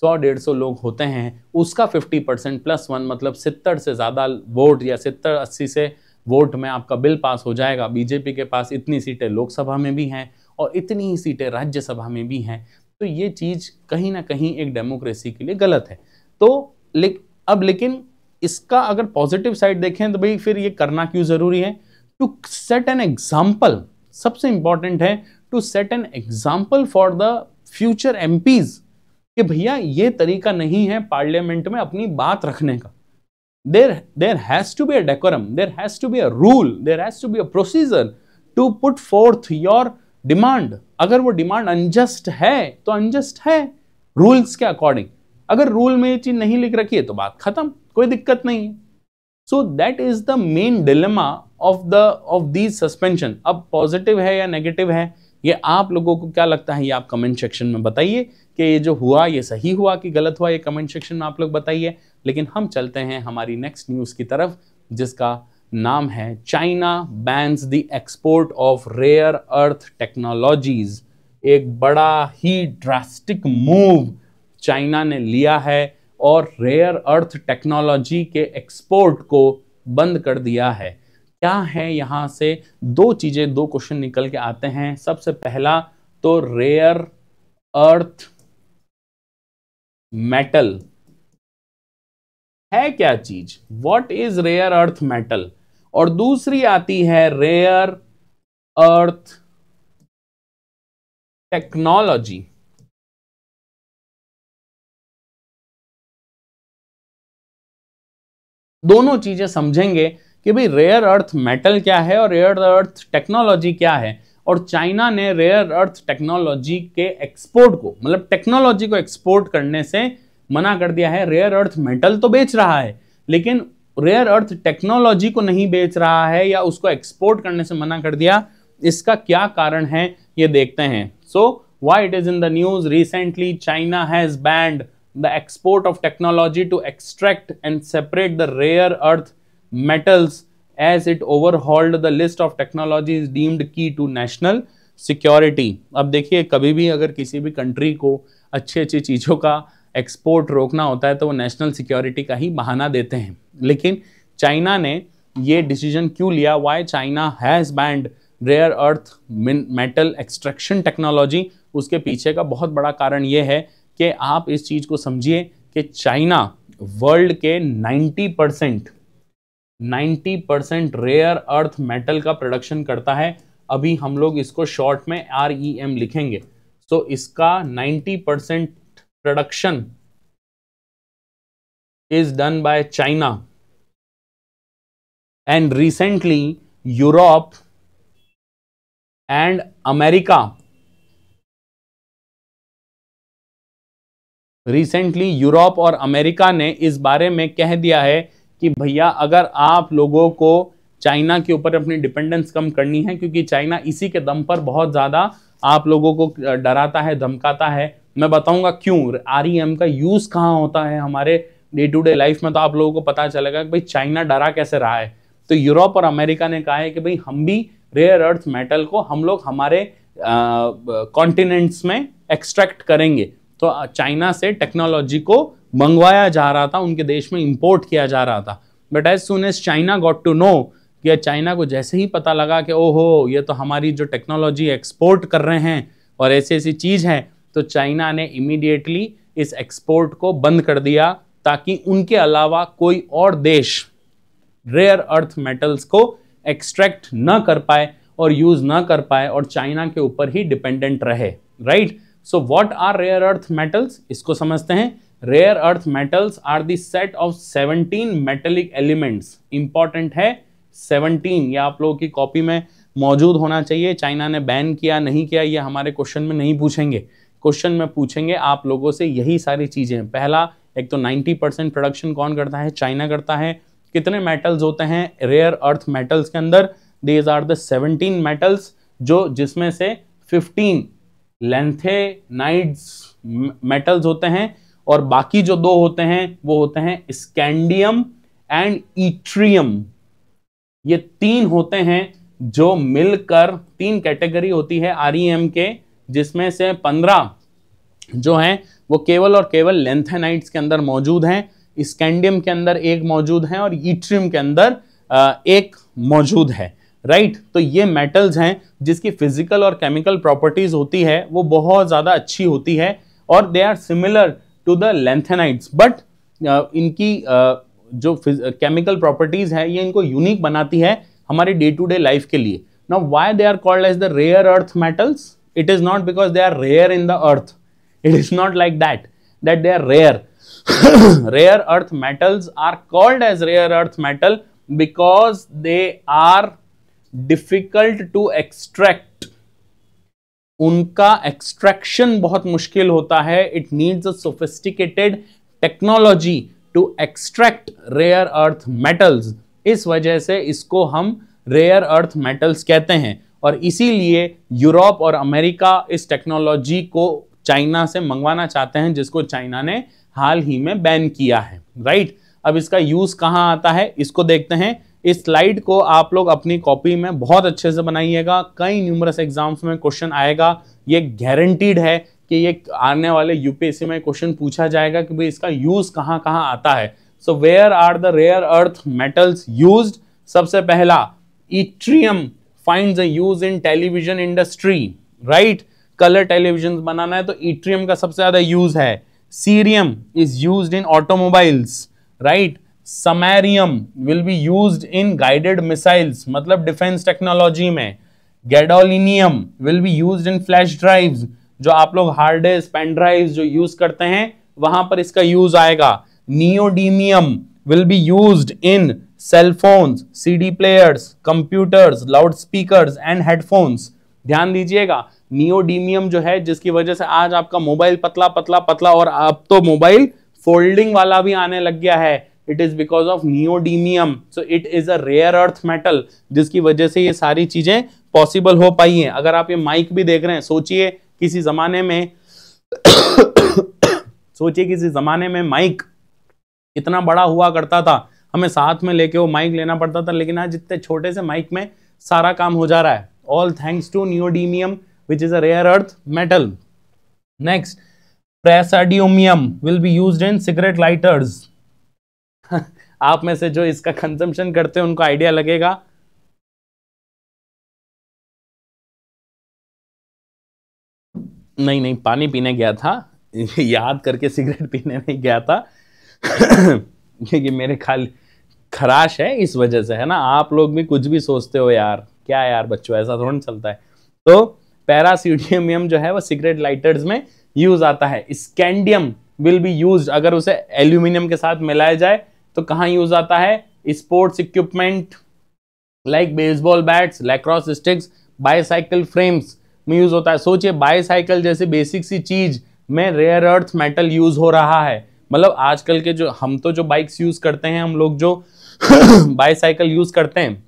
सौ डेढ़ सौ लोग होते हैं उसका फिफ्टी परसेंट प्लस वन मतलब सितर से ज़्यादा वोट या सितर अस्सी से वोट में आपका बिल पास हो जाएगा बीजेपी के पास इतनी सीटें लोकसभा में भी हैं और इतनी ही सीटें राज्यसभा में भी हैं तो ये चीज़ कहीं ना कहीं एक डेमोक्रेसी के लिए गलत है तो ले, अब लेकिन इसका अगर पॉजिटिव साइड देखें तो भाई फिर ये करना क्यों ज़रूरी है टू सेट एन एग्जाम्पल सबसे इंपॉर्टेंट है to set an example for the future एम कि भैया ये तरीका नहीं है पार्लियामेंट में अपनी बात रखने का there there has to be a decorum there has to be a rule there has to be a procedure to put forth your demand अगर वो डिमांड अनजस्ट है तो अनजस्ट है रूल्स के अकॉर्डिंग अगर रूल में ये चीज नहीं लिख रखी है तो बात खत्म कोई दिक्कत नहीं है so that is the main dilemma of the of these suspension अब पॉजिटिव है या नेगेटिव है ये आप लोगों को क्या लगता है ये आप कमेंट सेक्शन में बताइए कि ये जो हुआ ये सही हुआ कि गलत हुआ ये कमेंट सेक्शन में आप लोग बताइए लेकिन हम चलते हैं हमारी नेक्स्ट न्यूज़ की तरफ जिसका नाम है China bans the export of rare earth technologies एक बड़ा ही ड्रास्टिक मूव चाइना ने लिया है और रेयर अर्थ टेक्नोलॉजी के एक्सपोर्ट को बंद कर दिया है क्या है यहाँ से दो चीज़ें दो क्वेश्चन निकल के आते हैं सबसे पहला तो रेयर अर्थ मेटल है क्या चीज what is rare earth metal और दूसरी आती है रेयर अर्थ टेक्नोलॉजी दोनों चीज़ें समझेंगे कि भाई रेयर अर्थ मेटल क्या है और रेयर अर्थ टेक्नोलॉजी क्या है और चाइना ने रेयर अर्थ टेक्नोलॉजी के एक्सपोर्ट को मतलब टेक्नोलॉजी को एक्सपोर्ट करने से मना कर दिया है रेयर अर्थ मेटल तो बेच रहा है लेकिन रेयर अर्थ टेक्नोलॉजी को नहीं बेच रहा है या उसको एक्सपोर्ट करने से मना कर दिया इसका क्या कारण है ये देखते हैं so why it is in the news recently China has banned the export of technology to extract and separate the rare earth metals as it over it the list of technology is deemed key to national security अब देखिए कभी भी अगर किसी भी कंट्री को अच्छी अच्छी चीज़ों का एक्सपोर्ट रोकना होता है तो वो नेशनल सिक्योरिटी का ही बहाना देते हैं लेकिन चाइना ने ये डिसीजन क्यों लिया why China has banned rare earth metal extraction technology उसके पीछे का बहुत बड़ा कारण ये है कि आप इस चीज़ को समझिए कि चाइना वर्ल्ड के 90 percent ninety percent rare earth metal का प्रोडक्शन करता है अभी हम लोग इसको शॉर्ट में आर ई एम लिखेंगे सो so, इसका 90 percent production is done by China and recently Europe and America recently Europe और अमेरिका ने इस बारे में कह दिया है कि भैया अगर आप लोगों को चाइना के ऊपर अपनी डिपेंडेंस कम करनी है क्योंकि चाइना इसी के दम पर बहुत ज़्यादा आप लोगों को डराता है धमकाता है मैं बताऊंगा क्यों आर e का यूज़ कहाँ होता है हमारे डे टू डे लाइफ में तो आप लोगों को पता चलेगा कि भाई चाइना डरा कैसे रहा है तो यूरोप और अमेरिका ने कहा है कि भाई हम भी रेयर अर्थ मेटल को हम लोग हमारे कॉन्टिनेंट्स में एक्सट्रैक्ट करेंगे तो चाइना से टेक्नोलॉजी को मंगवाया जा रहा था उनके देश में इम्पोर्ट किया जा रहा था but as soon as China got to know कि चाइना को जैसे ही पता लगा कि ओहो ये तो हमारी जो टेक्नोलॉजी एक्सपोर्ट कर रहे हैं और ऐसी ऐसी चीज़ है तो चाइना ने इमीडिएटली इस एक्सपोर्ट को बंद कर दिया ताकि उनके अलावा कोई और देश रेयर अर्थ मेटल्स को एक्सट्रैक्ट न कर पाए और यूज़ ना कर पाए और चाइना के ऊपर ही डिपेंडेंट रहे right so what are rare earth metals इसको समझते हैं rare earth metals are the set of 17 metallic elements important है 17 ये आप लोगों की कॉपी में मौजूद होना चाहिए चाइना ने बैन किया नहीं किया ये हमारे क्वेश्चन में नहीं पूछेंगे क्वेश्चन में पूछेंगे आप लोगों से यही सारी चीज़ें पहला एक तो 90 परसेंट प्रोडक्शन कौन करता है चाइना करता है कितने मेटल्स होते हैं रेयर अर्थ मेटल्स के अंदर दीज आर द 17 मेटल्स जो जिसमें से 15 लेंथेनाइड्स मेटल्स होते हैं और बाकी जो दो होते हैं वो होते हैं स्कैंडियम एंड ईट्रियम ये तीन होते हैं जो मिलकर तीन कैटेगरी होती है आर e के जिसमें से पंद्रह जो हैं वो केवल और केवल लेंथेनाइट्स के अंदर मौजूद हैं स्कैंडियम के अंदर एक मौजूद है और इट्रियम के अंदर एक मौजूद है राइट तो ये मेटल्स हैं जिसकी फिजिकल और केमिकल प्रॉपर्टीज होती है वो बहुत ज़्यादा अच्छी होती है और they are similar to the lanthanides but इनकी uh, जो केमिकल प्रॉपर्टीज है ये इनको यूनिक बनाती है हमारे डे टू डे लाइफ के लिए ना why they are called as the rare earth metals it is not because they are rare in the earth it is not like that that they are rare rare earth metals are called as rare earth metal because they are difficult to extract उनका एक्सट्रैक्शन बहुत मुश्किल होता है it needs a sophisticated technology to extract rare earth metals इस वजह से इसको हम रेयर अर्थ मेटल्स कहते हैं और इसीलिए यूरोप और अमेरिका इस टेक्नोलॉजी को चाइना से मंगवाना चाहते हैं जिसको चाइना ने हाल ही में बैन किया है राइट अब इसका यूज़ कहाँ आता है इसको देखते हैं इस स्लाइड को आप लोग अपनी कॉपी में बहुत अच्छे से बनाइएगा कई न्यूमरस एग्जाम्स में क्वेश्चन आएगा ये गारंटीड है कि ये आने वाले यूपीएससी में क्वेश्चन पूछा जाएगा कि भाई इसका यूज़ कहाँ कहाँ आता है so where are the rare earth metals use सबसे पहला yttrium find use in television industry right colour television बनाना है तो इट्रियम का सबसे ज़्यादा यूज है cerium is use in automobiles right samarium will be use in guided missiles मतलब डिफेंस टेक्नोलॉजी में gadolinium will be use in flash drives जो आप लोग हार्ड डिस्क पेन ड्राइव जो यूज करते हैं वहां पर इसका यूज आएगा neodymium will be use in cellphones D players computers loud speaker and headphones ध्यान दीजिएगा नियोडीमियम जो है जिसकी वजह से आज आपका मोबाइल पतला पतला पतला और अब तो मोबाइल फोल्डिंग वाला भी आने लग गया है it is because of neodymium so it is a rare earth metal जिसकी वजह से ये सारी चीजें पॉसिबल हो पाई हैं अगर आप ये माइक भी देख रहे हैं सोचिए किसी जमाने में सोचिए किसी जमाने में माइक इतना बड़ा हुआ करता था हमें साथ में लेके वो माइक लेना पड़ता था लेकिन आज इतने छोटे से माइक में सारा काम हो जा रहा है all thanks to neodymium which is a rare earth metal next praseodymium will be use in cigarette lighters आप में से जो इसका कंजम्पशन करते हैं उनको आइडिया लगेगा नहीं नहीं पानी पीने गया था याद करके सिगरेट पीने नहीं गया था क्योंकि मेरे खाली खराश है इस वजह से है ना आप लोग भी कुछ भी सोचते हो यार क्या यार बच्चों ऐसा थोड़ा चलता है तो पैरासीडियम जो है वो सिगरेट लाइटर्स में यूज आता है स्कैंडियम विल बी यूज अगर उसे एल्यूमिनियम के साथ मिलाया जाए तो कहाँ यूज आता है sports equipment like baseball bats lacrosse sticks bicycle frames में यूज होता है सोचिए बायसाइकिल जैसे बेसिक सी चीज में रेयर अर्थ मेटल यूज हो रहा है मतलब आजकल के जो हम तो जो बाइक्स यूज करते हैं हम लोग जो बाईसाइकिल यूज करते हैं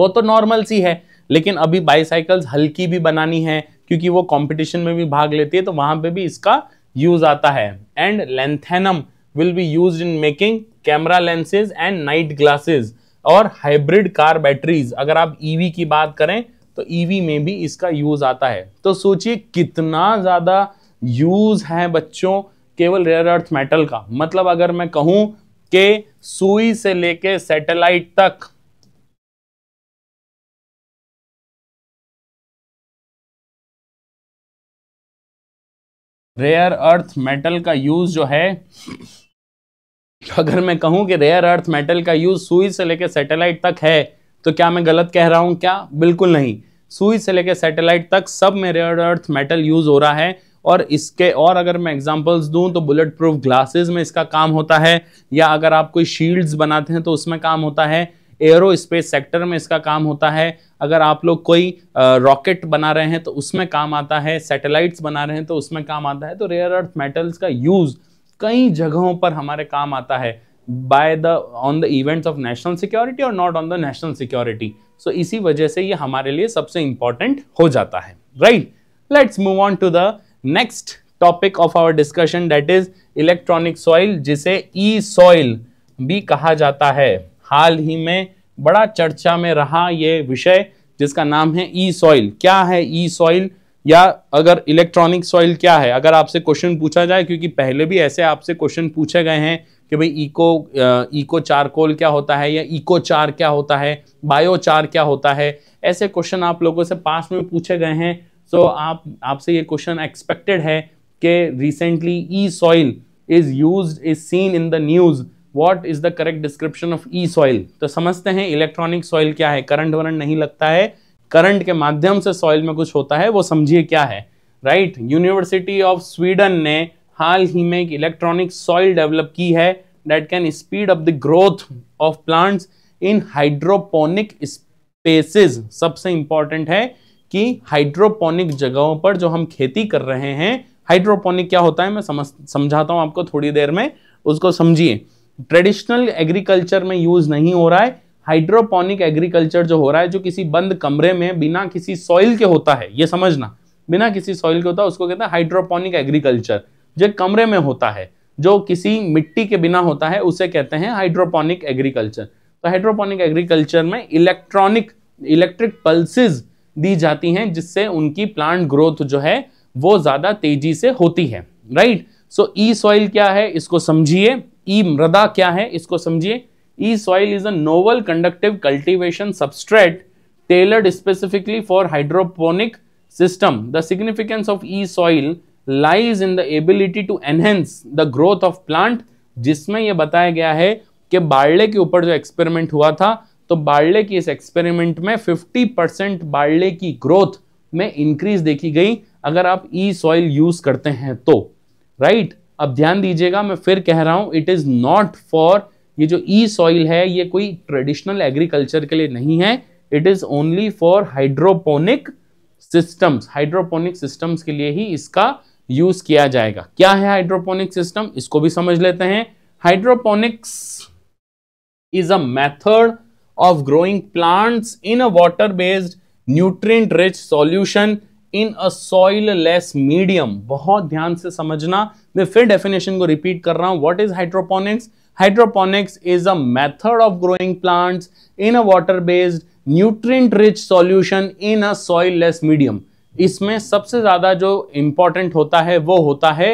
वो तो नॉर्मल सी है लेकिन अभी बाईसाइकिल्स हल्की भी बनानी है क्योंकि वो कंपटीशन में भी भाग लेती है तो वहां पे भी इसका यूज आता है and lanthanum will be use in making camera lenses and night glasses और हाइब्रिड कार बैटरीज अगर आप ईवी e की बात करें तो ईवी e में भी इसका यूज आता है तो सोचिए कितना ज़्यादा यूज है बच्चों केवल रेयर अर्थ मेटल का मतलब अगर मैं कहूं कि सुई से लेके सैटेलाइट तक रेयर अर्थ मेटल का यूज जो है अगर मैं कहूं कि रेयर अर्थ मेटल का यूज सुई से लेकर सैटेलाइट तक है तो क्या मैं गलत कह रहा हूं क्या बिल्कुल नहीं सुई से लेकर सैटेलाइट तक सब में रेयर अर्थ मेटल यूज हो रहा है और इसके और अगर मैं एग्जांपल्स दूं तो बुलेट प्रूफ ग्लासेस में इसका काम होता है या अगर आप कोई शील्ड्स बनाते हैं तो उसमें काम होता है एयरो स्पेस सेक्टर में इसका काम होता है अगर आप लोग कोई रॉकेट बना रहे हैं तो उसमें काम आता है सैटेलाइट्स बना रहे हैं तो उसमें काम आता है तो रेयर अर्थ मेटल्स का यूज़ कई जगहों पर हमारे काम आता है by the on the events of national security और not on the national security so इसी वजह से ये हमारे लिए सबसे इंपॉर्टेंट हो जाता है right let's move on to the next topic of our discussion that is electronic soil जिसे ई सॉइल भी कहा जाता है हाल ही में बड़ा चर्चा में रहा ये विषय जिसका नाम है ई सॉइल क्या है ई सॉइल या अगर इलेक्ट्रॉनिक सॉइल क्या है अगर आपसे क्वेश्चन पूछा जाए क्योंकि पहले भी ऐसे आपसे क्वेश्चन पूछे गए हैं कि भाई इको इको चारकोल क्या होता है या इको चार क्या होता है बायो चार क्या होता है ऐसे क्वेश्चन आप लोगों से पास में पूछे गए हैं सो so, आप आपसे ये क्वेश्चन एक्सपेक्टेड है कि recently E soil is use is seen in the news what is the correct description of E soil तो समझते हैं इलेक्ट्रॉनिक सॉइल क्या है करंट वरंट नहीं लगता है करंट के माध्यम से सॉइल में कुछ होता है वो समझिए क्या है राइट यूनिवर्सिटी ऑफ स्वीडन ने हाल ही में एक इलेक्ट्रॉनिक सॉइल डेवलप की है that can speed up the growth of plants in hydroponic spaces सबसे इंपॉर्टेंट है कि हाइड्रोपोनिक जगहों पर जो हम खेती कर रहे हैं हाइड्रोपोनिक क्या होता है मैं समझ समझाता हूँ आपको थोड़ी देर में उसको समझिए ट्रेडिशनल एग्रीकल्चर में यूज नहीं हो रहा है हाइड्रोपोनिक एग्रीकल्चर जो हो रहा है जो किसी बंद कमरे में बिना किसी सॉइल के होता है ये समझना बिना किसी सॉइल के होता है उसको कहते हैं हाइड्रोपोनिक एग्रीकल्चर जो कमरे में होता है जो किसी मिट्टी के बिना होता है उसे कहते हैं हाइड्रोपोनिक एग्रीकल्चर तो हाइड्रोपोनिक एग्रीकल्चर में इलेक्ट्रॉनिक इलेक्ट्रिक पल्सिस दी जाती हैं जिससे उनकी प्लांट ग्रोथ जो है वो ज़्यादा तेजी से होती है राइट सो ई सॉइल क्या है इसको समझिए ई e मृदा क्या है इसको समझिए e-soil is a novel conductive cultivation substrate tailored specifically for hydroponic system. The significance of e-soil lies in the ability to enhance the growth of plant जिसमें यह बताया गया है कि बाड़ले के ऊपर जो एक्सपेरिमेंट हुआ था तो बाड़ले की इस एक्सपेरिमेंट में 50 परसेंट बाड़ले की ग्रोथ में इंक्रीज देखी गई अगर आप ई सॉइल यूज करते हैं तो राइट right? अब ध्यान दीजिएगा मैं फिर कह रहा हूं इट इज नॉट फॉर ये जो ई सॉइल है ये कोई ट्रेडिशनल एग्रीकल्चर के लिए नहीं है it is only for hydroponic systems hydroponic systems के लिए ही इसका यूज किया जाएगा क्या है हाइड्रोपोनिक सिस्टम इसको भी समझ लेते हैं hydroponics is a method of growing plants in a water based nutrient rich solution in a soilless medium बहुत ध्यान से समझना मैं फिर डेफिनेशन को रिपीट कर रहा हूं what is hydroponics hydroponics is a method of growing plants in a water based nutrient solution in a soilless medium इसमें सबसे ज़्यादा जो इंपॉर्टेंट होता है वो होता है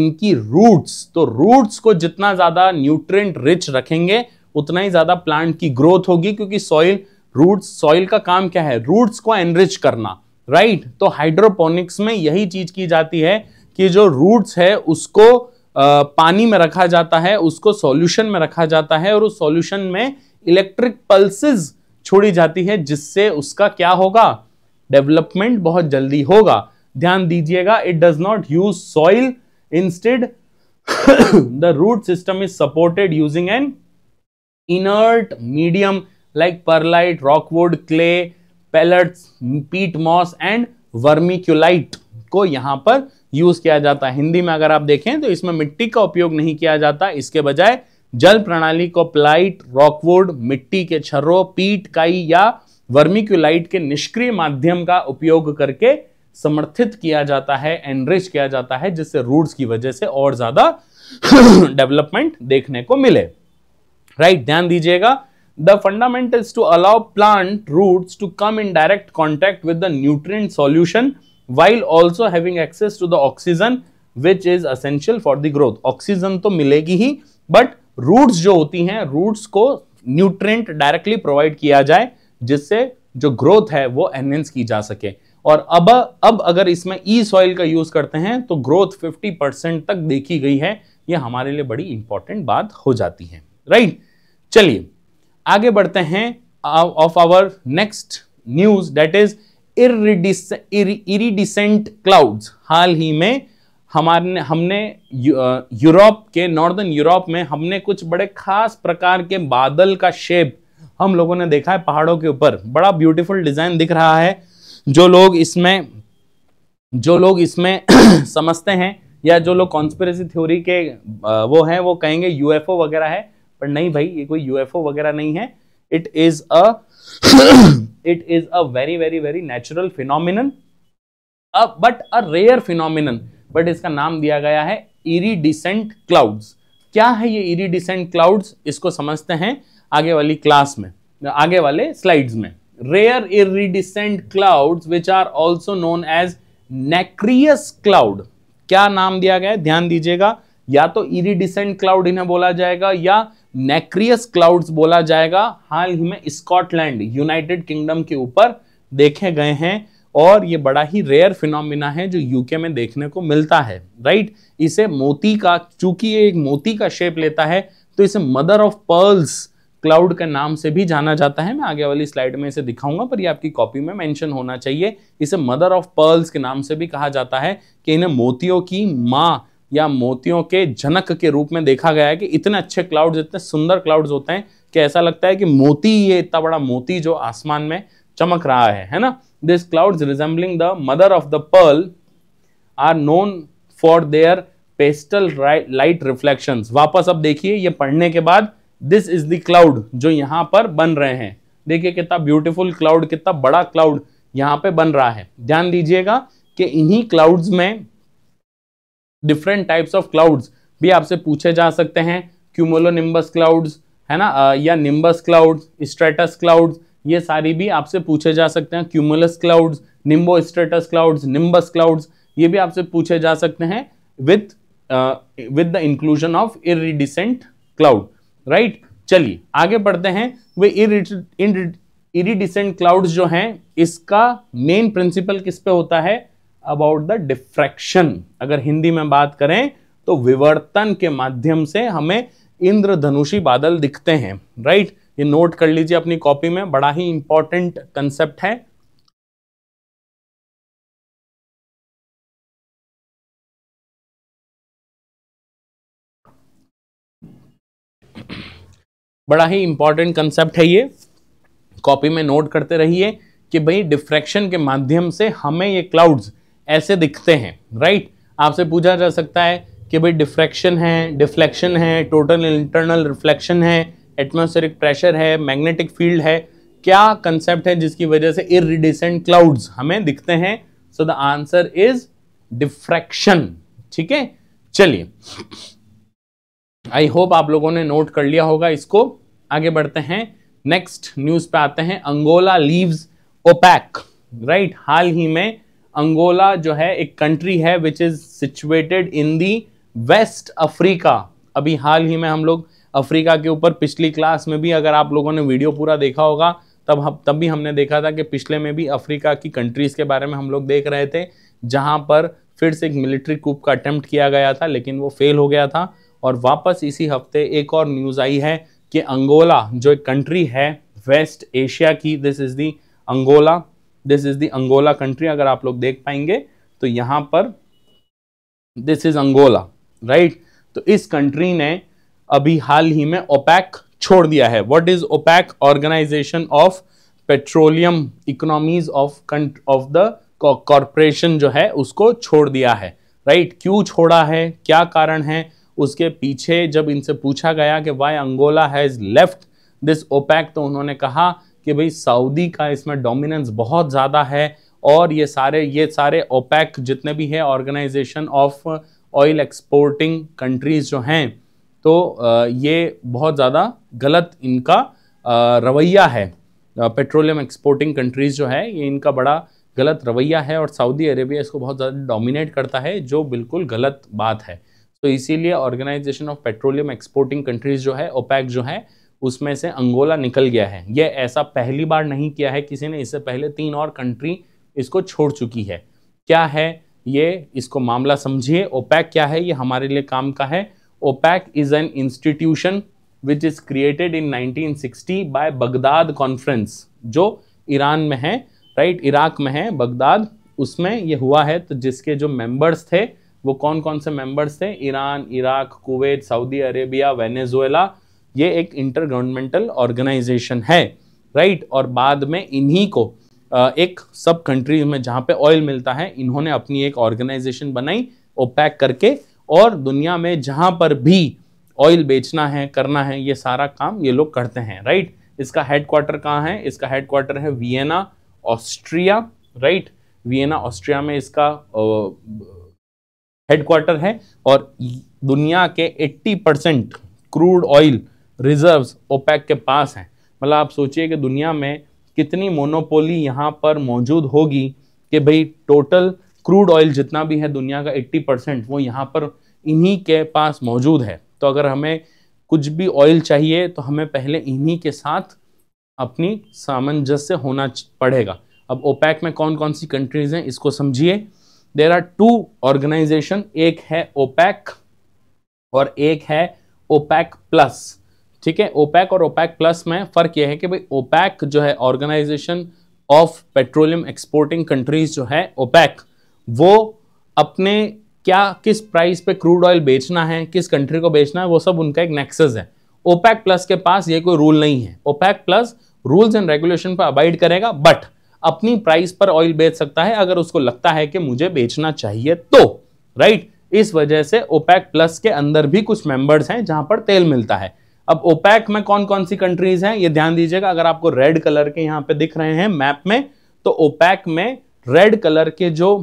इनकी रूट्स तो रूट्स को जितना ज़्यादा न्यूट्रिएंट रिच रखेंगे उतना ही ज़्यादा प्लांट की ग्रोथ होगी क्योंकि सॉइल रूट्स सॉइल का काम क्या है रूट्स को एनरिच करना राइट right? तो हाइड्रोपोनिक्स में यही चीज़ की जाती है कि जो रूट्स है उसको पानी में रखा जाता है उसको सॉल्यूशन में रखा जाता है और उस सॉल्यूशन में इलेक्ट्रिक पल्सेस छोड़ी जाती है जिससे उसका क्या होगा डेवलपमेंट बहुत जल्दी होगा ध्यान दीजिएगा it does not use soil instead the root system is supported using an inert medium like perlite rockwood clay pellets, peat moss and vermiculite को यहां पर यूज किया जाता है हिंदी में अगर आप देखें तो इसमें मिट्टी का उपयोग नहीं किया जाता इसके बजाय जल प्रणाली को प्लाइट रॉकवुड मिट्टी के छर्रो पीट काई या वर्मिक्यूलाइट के निष्क्रिय माध्यम का उपयोग करके समर्थित किया जाता है एनरिच किया जाता है जिससे रूट्स की वजह से और ज्यादा डेवलपमेंट देखने को मिले राइट right, ध्यान दीजिएगा the fundamentals to allow plant roots to come in direct contact with the nutrient solution while also having access to the oxygen which is essential for the growth oxygen तो मिलेगी ही but roots जो होती हैं roots को nutrient directly provide किया जाए जिससे जो growth है वो enhance की जा सके और अब अब अगर इसमें ई सॉइल का यूज करते हैं तो ग्रोथ 50 परसेंट तक देखी गई है यह हमारे लिए बड़ी इंपॉर्टेंट बात हो जाती है राइट चलिए आगे बढ़ते हैं of our next news that is iridescent clouds हाल ही में हमारे हमने यूरोप के नॉर्दर्न यूरोप में हमने कुछ बड़े खास प्रकार के बादल का शेप हम लोगों ने देखा है पहाड़ों के ऊपर बड़ा ब्यूटीफुल डिज़ाइन दिख रहा है जो लोग इसमें जो लोग इसमें समझते हैं या जो लोग कॉन्स्परेसी थ्योरी के वो हैं वो कहेंगे यूएफओ वगैरह है पर नहीं भाई ये कोई यूएफओ वगैरह नहीं है it is a it is a very very very natural phenomenon but a rare phenomenon but इसका नाम दिया गया है इरीडिसेंट क्लाउड क्या है ये इरीडिसेंट क्लाउड्स इसको समझते हैं आगे वाली क्लास में आगे वाले स्लाइड में rare iridescent cloud which are also known as nacreous cloud क्या नाम दिया गया है ध्यान दीजिएगा या तो इरीडिसेंट क्लाउड इन्हें बोला जाएगा या नेक्रियस क्लाउड्स बोला जाएगा हाल ही में स्कॉटलैंड यूनाइटेड किंगडम के ऊपर देखे गए हैं और ये बड़ा ही रेयर फिनोमिना है जो यूके में देखने को मिलता है राइट इसे मोती का चूंकि ये एक मोती का शेप लेता है तो इसे मदर ऑफ पर्ल्स क्लाउड के नाम से भी जाना जाता है मैं आगे वाली स्लाइड में इसे दिखाऊंगा पर ये आपकी कॉपी में मेंशन होना चाहिए इसे मदर ऑफ पर्ल्स के नाम से भी कहा जाता है कि इन्हें मोतियों की माँ या मोतियों के जनक के रूप में देखा गया है कि इतने अच्छे क्लाउड्स इतने सुंदर क्लाउड्स होते हैं कि ऐसा लगता है कि मोती ये इतना बड़ा मोती जो आसमान में चमक रहा है है ना this cloud resembling the mother of the pearl are known for their pastel light reflection वापस अब देखिए ये पढ़ने के बाद दिस इज द्लाउड जो यहां पर बन रहे हैं देखिए कितना ब्यूटिफुल क्लाउड कितना बड़ा क्लाउड यहाँ पे बन रहा है ध्यान दीजिएगा कि इन्हीं क्लाउड्स में डिफरेंट टाइप्स ऑफ क्लाउड्स भी आपसे पूछे जा सकते हैं क्यूमोलो निम्बस क्लाउड्स है ना या निम्बस क्लाउड्स स्ट्रेटस क्लाउड्स ये सारी भी आपसे पूछे जा सकते हैं cumulus clouds nimbostratus clouds nimbus clouds ये भी आपसे पूछे जा सकते हैं with with the inclusion of iridescent cloud right चलिए आगे बढ़ते हैं वे इरिडिसेंट क्लाउड्स जो हैं इसका मेन प्रिंसिपल किस पे होता है अबाउट द डिफ्रैक्शन अगर हिंदी में बात करें तो विवर्तन के माध्यम से हमें इंद्रधनुषी बादल दिखते हैं राइट right? ये नोट कर लीजिए अपनी कॉपी में बड़ा ही इंपॉर्टेंट कंसेप्ट है बड़ा ही इंपॉर्टेंट कंसेप्ट है ये कॉपी में नोट करते रहिए कि भाई डिफ्रैक्शन के माध्यम से हमें ये क्लाउड्स ऐसे दिखते हैं राइट आपसे पूछा जा सकता है कि भाई डिफ्रैक्शन है डिफ्लेक्शन है टोटल इंटरनल रिफ्लेक्शन है एटमोसफेरिक प्रेशर है मैग्नेटिक फील्ड है क्या कंसेप्ट है जिसकी वजह से इरिडिसेंट क्लाउड्स हमें दिखते हैं so the answer is diffraction ठीक है चलिए आई होप आप लोगों ने नोट कर लिया होगा इसको आगे बढ़ते हैं नेक्स्ट न्यूज पे आते हैं अंगोला लीव्स ओपैक राइट हाल ही में अंगोला जो है एक कंट्री है which is situated in the west Africa अभी हाल ही में हम लोग अफ्रीका के ऊपर पिछली क्लास में भी अगर आप लोगों ने वीडियो पूरा देखा होगा तब हम तब भी हमने देखा था कि पिछले में भी अफ्रीका की कंट्रीज़ के बारे में हम लोग देख रहे थे जहाँ पर फिर से एक मिलिट्री कूप का अटैम्प्ट किया गया था लेकिन वो फेल हो गया था और वापस इसी हफ्ते एक और न्यूज़ आई है कि अंगोला जो एक कंट्री है वेस्ट एशिया की this is the Angola this is the Angola country अगर आप लोग देख पाएंगे तो यहां पर दिस इज अंगोला राइट तो इस कंट्री ने अभी हाल ही में ओपैक छोड़ दिया है what is OPEC organisation of petroleum economies of of the corporation जो है उसको छोड़ दिया है राइट right? क्यों छोड़ा है क्या कारण है उसके पीछे जब इनसे पूछा गया कि why Angola has left this OPEC तो उन्होंने कहा कि भाई सऊदी का इसमें डोमिनेंस बहुत ज़्यादा है और ये सारे ये सारे ओपैक जितने भी है organisation of oil exporting countries जो हैं तो ये बहुत ज़्यादा गलत इनका रवैया है पेट्रोलियम एक्सपोर्टिंग कंट्रीज़ जो है ये इनका बड़ा गलत रवैया है और सऊदी अरेबिया इसको बहुत ज़्यादा डोमिनेट करता है जो बिल्कुल गलत बात है तो इसीलिए organisation of petroleum exporting countries जो है ओपैक जो है उसमें से अंगोला निकल गया है यह ऐसा पहली बार नहीं किया है किसी ने इससे पहले तीन और कंट्री इसको छोड़ चुकी है क्या है ये इसको मामला समझिए ओपैक क्या है ये हमारे लिए काम का है OPEC is an institution which is created in 1960 by Baghdad conference जो ईरान में है राइट right? इराक में है बगदाद उसमें ये हुआ है तो जिसके जो मेंबर्स थे वो कौन कौन से मेंबर्स थे Iran Iraq Kuwait Saudi Arabia Venezuela ये एक इंटर गवर्नमेंटल ऑर्गेनाइजेशन है राइट और बाद में इन्हीं को एक सब कंट्रीज में जहाँ पे ऑयल मिलता है इन्होंने अपनी एक ऑर्गेनाइजेशन बनाई ओपैक करके और दुनिया में जहाँ पर भी ऑयल बेचना है करना है ये सारा काम ये लोग करते हैं राइट इसका हेडक्वार्टर कहाँ है इसका हेडक्वार्टर है Vienna Austria right Vienna Austria में इसका हेडक्वार्टर है और दुनिया के 80 percent crude oil reserves OPEC के पास हैं मतलब आप सोचिए कि दुनिया में कितनी मोनोपोली यहाँ पर मौजूद होगी कि भाई टोटल क्रूड ऑयल जितना भी है दुनिया का 80 परसेंट वो यहाँ पर इन्हीं के पास मौजूद है तो अगर हमें कुछ भी ऑयल चाहिए तो हमें पहले इन्हीं के साथ अपनी सामंजस्य होना पड़ेगा अब ओपैक में कौन कौन सी कंट्रीज़ हैं इसको समझिए देर आर टू ऑर्गेनाइजेशन एक है ओपैक और एक है ओपैक प्लस ठीक है ओपैक और ओपैक प्लस में फ़र्क यह है कि भाई ओपैक जो है organisation of petroleum exporting countries जो है ओपैक वो अपने क्या किस प्राइस पे क्रूड ऑयल बेचना है किस कंट्री को बेचना है वो सब उनका एक नेक्सस है ओपैक प्लस के पास ये कोई रूल नहीं है OPEC plus rules and regulation पर अबाइड करेगा बट अपनी प्राइस पर ऑयल बेच सकता है अगर उसको लगता है कि मुझे बेचना चाहिए तो राइट इस वजह से ओपैक प्लस के अंदर भी कुछ मेंबर्स हैं जहां पर तेल मिलता है अब ओपैक में कौन कौन सी कंट्रीज हैं ये ध्यान दीजिएगा अगर आपको रेड कलर के यहाँ पे दिख रहे हैं मैप में तो ओपैक में रेड कलर के जो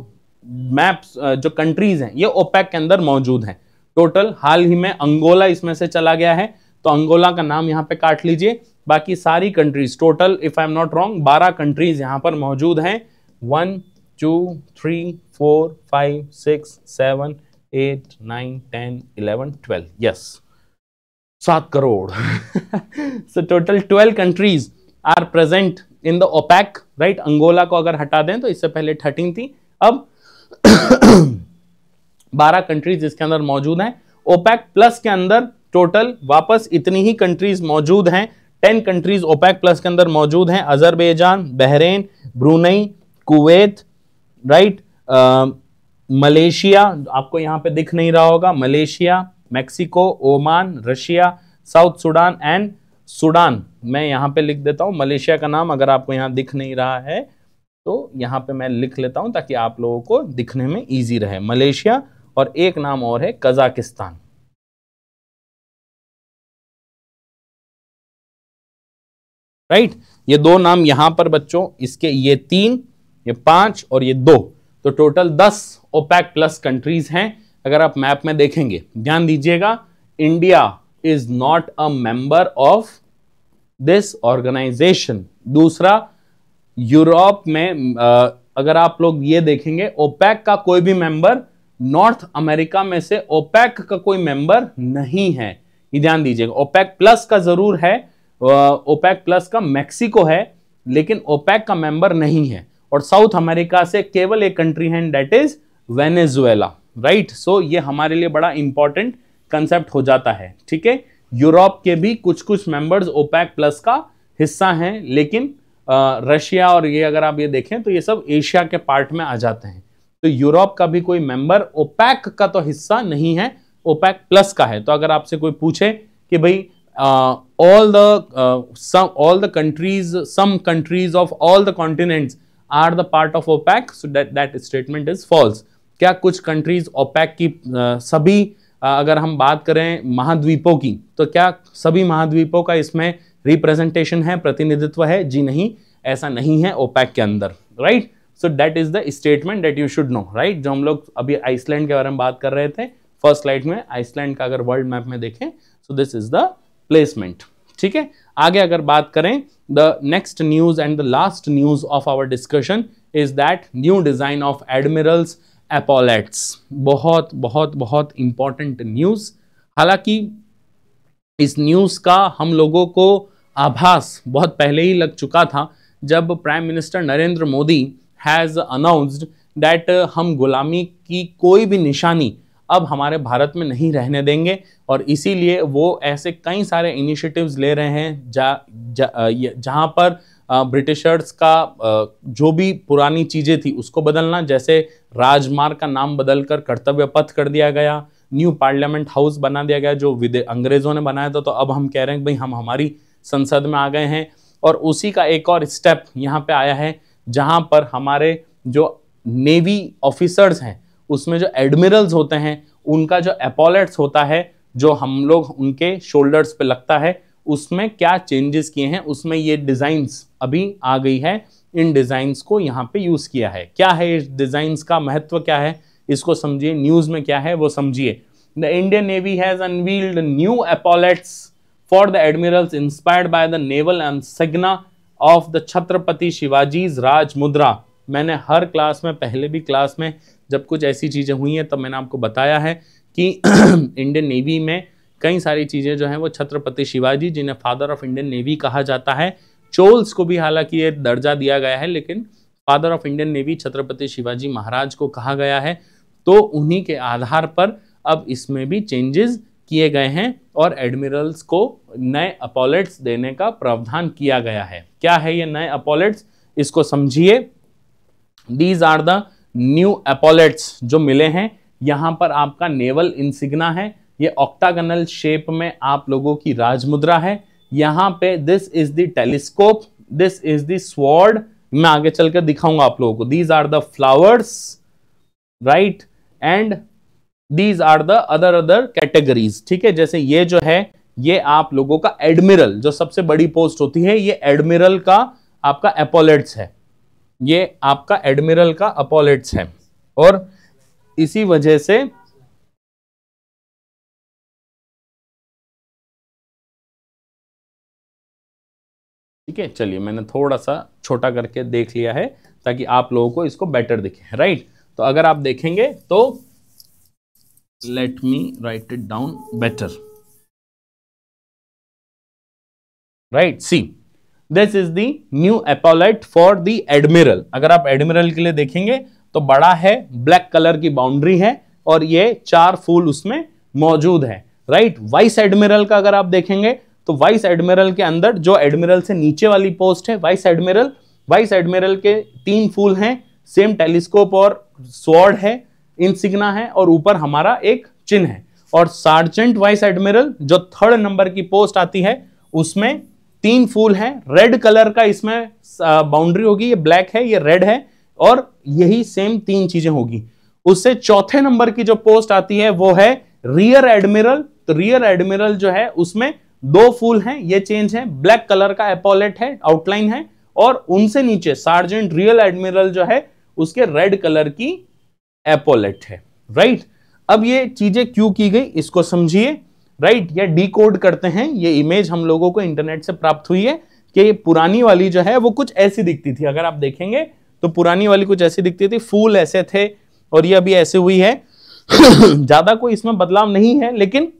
मैप्स जो कंट्रीज हैं ये ओपैक के अंदर मौजूद हैं टोटल हाल ही में अंगोला इसमें से चला गया है तो अंगोला का नाम यहाँ पे काट लीजिए बाकी सारी countries total if I am not wrong बारह कंट्रीज यहाँ पर मौजूद हैं one two three four five six seven eight nine ten eleven twelve yes सात crore so total twelve countries are present in the OPEC right Angola को अगर हटा दें तो इससे पहले थर्टीन थी अब बारह कंट्रीज इसके अंदर मौजूद हैं ओपैक प्लस के अंदर टोटल वापस इतनी ही कंट्रीज मौजूद हैं टेन कंट्रीज ओपैक प्लस के अंदर मौजूद हैं Azerbaijan Bahrain Brunei Kuwait right Malaysia आपको यहाँ पे दिख नहीं रहा होगा Malaysia Mexico Oman Russia South Sudan and Sudan मैं यहाँ पे लिख देता हूँ मलेशिया का नाम अगर आपको यहाँ दिख नहीं रहा है तो यहाँ पे मैं लिख लेता हूँ ताकि आप लोगों को दिखने में ईजी रहे मलेशिया और एक नाम और है कजाकिस्तान राइट ये दो नाम यहां पर बच्चों इसके ये तीन ये पांच और ये दो तो टोटल दस ओपैक प्लस कंट्रीज हैं अगर आप मैप में देखेंगे ध्यान दीजिएगा India is not a member of this organisation दूसरा यूरोप में अगर आप लोग ये देखेंगे ओपैक का कोई भी मेंबर नॉर्थ अमेरिका में से ओपैक का कोई मेंबर नहीं है ये ध्यान दीजिएगा ओपैक प्लस का जरूर है ओपैक प्लस का मैक्सिको है लेकिन ओपैक का मेंबर नहीं है और साउथ अमेरिका से केवल एक कंट्री है that is Venezuela right so ये हमारे लिए बड़ा इंपॉर्टेंट कंसेप्ट हो जाता है ठीक है यूरोप के भी कुछ कुछ मेंबर्स ओपैक प्लस का हिस्सा हैं लेकिन रशिया और ये अगर आप ये देखें तो ये सब एशिया के पार्ट में आ जाते हैं तो यूरोप का भी कोई मेंबर ओपैक का तो हिस्सा नहीं है ओपैक प्लस का है तो अगर आपसे कोई पूछे कि भाई all the all the countries some countries of all the continents are the part of OPEC so that that statement is false क्या कुछ कंट्रीज ओपैक की सभी अगर हम बात करें महाद्वीपों की तो क्या सभी महाद्वीपों का इसमें रिप्रेजेंटेशन है प्रतिनिधित्व है जी नहीं ऐसा नहीं है ओपैक के अंदर right so that is the statement that you should know right जो हम लोग अभी आइसलैंड के बारे में बात कर रहे थे फर्स्ट लाइट में आइसलैंड का अगर वर्ल्ड मैप में देखें so this is the placement ठीक है आगे अगर बात करें the next news and the last news of our discussion is that new design of admirals epaulettes बहुत बहुत बहुत इम्पॉर्टेंट न्यूज़ हालांकि इस न्यूज़ का हम लोगों को आभास बहुत पहले ही लग चुका था जब prime minister Narendra Modi has announced that हम गुलामी की कोई भी निशानी अब हमारे भारत में नहीं रहने देंगे और इसीलिए वो ऐसे कई सारे इनिशिएटिव्स ले रहे हैं जहाँ जा, जा, पर ब्रिटिशर्स का जो भी पुरानी चीज़ें थी उसको बदलना जैसे राजमार्ग का नाम बदलकर कर्तव्य पथ कर दिया गया न्यू पार्लियामेंट हाउस बना दिया गया जो विदे अंग्रेज़ों ने बनाया था तो अब हम कह रहे हैं भाई हम हमारी संसद में आ गए हैं और उसी का एक और स्टेप यहाँ पे आया है जहाँ पर हमारे जो नेवी ऑफिसर्स हैं उसमें जो एडमिरल्स होते हैं उनका जो एपोलेट्स होता है जो हम लोग उनके शोल्डर्स पे लगता है उसमें क्या चेंजेस किए हैं उसमें ये डिज़ाइंस अभी आ गई है इन डिज़ाइंस को यहाँ पे यूज़ किया है क्या है इस डिज़ाइंस का महत्व क्या है इसको समझिए न्यूज़ में क्या है वो समझिए the Indian navy has unveiled new epaulettes for the admirals inspired by the naval ensign of the Chhatrapati Shivaji Rajmudra मैंने हर क्लास में पहले भी क्लास में जब कुछ ऐसी चीज़ें हुई हैं तब मैंने आपको बताया है कि इंडियन नेवी में कई सारी चीज़ें जो हैं वो छत्रपति शिवाजी जिन्हें फादर ऑफ इंडियन नेवी कहा जाता है चोल्स को भी हालांकि ये दर्जा दिया गया है लेकिन father of Indian navy Chhatrapati Shivaji Maharaj को कहा गया है तो उन्हीं के आधार पर अब इसमें भी चेंजेस किए गए हैं और एडमिरल्स को नए अपोलेट्स देने का प्रावधान किया गया है क्या है ये नए अपोलेट्स इसको समझिए these are the new epaulettes जो मिले हैं यहाँ पर आपका नेवल इंसिग्ना है ये ऑक्टागनल शेप में आप लोगों की राजमुद्रा है यहाँ पे this is the telescope this is the sword मैं आगे चलकर दिखाऊंगा आप लोगों को these are the flowers right and these are the other other categories ठीक है जैसे ये जो है ये आप लोगों का एडमिरल जो सबसे बड़ी पोस्ट होती है ये एडमिरल का आपका अपोलेट्स है ये आपका एडमिरल का अपोलेट्स है और इसी वजह से ठीक है चलिए मैंने थोड़ा सा छोटा करके देख लिया है ताकि आप लोगों को इसको बेटर दिखे राइट तो अगर आप देखेंगे तो let me write it down better right see this is the new epaulette for the admiral अगर आप एडमिरल के लिए देखेंगे तो बड़ा है ब्लैक कलर की बाउंड्री है और ये चार फूल उसमें मौजूद है राइट वाइस एडमिरल का अगर आप देखेंगे तो वाइस एडमिरल के अंदर जो एडमिरल से नीचे वाली पोस्ट है वाइस एडमिरल वाइस एडमिरल के तीन फूल हैं सेम टेलीस्कोप और स्वॉर्ड है इनसिग्ना है और ऊपर हमारा एक चिन्ह है और सार्जेंट वाइस एडमिरल जो थर्ड नंबर की पोस्ट आती है उसमें तीन फूल हैं रेड कलर का इसमें बाउंड्री होगी ये ब्लैक है ये रेड है और यही सेम तीन चीजें होगी उससे चौथे नंबर की जो पोस्ट आती है वो है रियर एडमिरल तो रियर एडमिरल जो है उसमें दो फूल हैं ये चेंज है ब्लैक कलर का एपोलेट है आउटलाइन है और उनसे नीचे सार्जेंट रियल एडमिरल जो है उसके रेड कलर की एपोलेट है राइट अब ये चीजें क्यों की गई इसको समझिए राइट या डी करते हैं ये इमेज हम लोगों को इंटरनेट से प्राप्त हुई है कि ये पुरानी वाली जो है वो कुछ ऐसी दिखती थी अगर आप देखेंगे तो पुरानी वाली कुछ ऐसी दिखती थी फूल ऐसे थे और ये अभी ऐसे हुई है ज़्यादा कोई इसमें बदलाव नहीं है लेकिन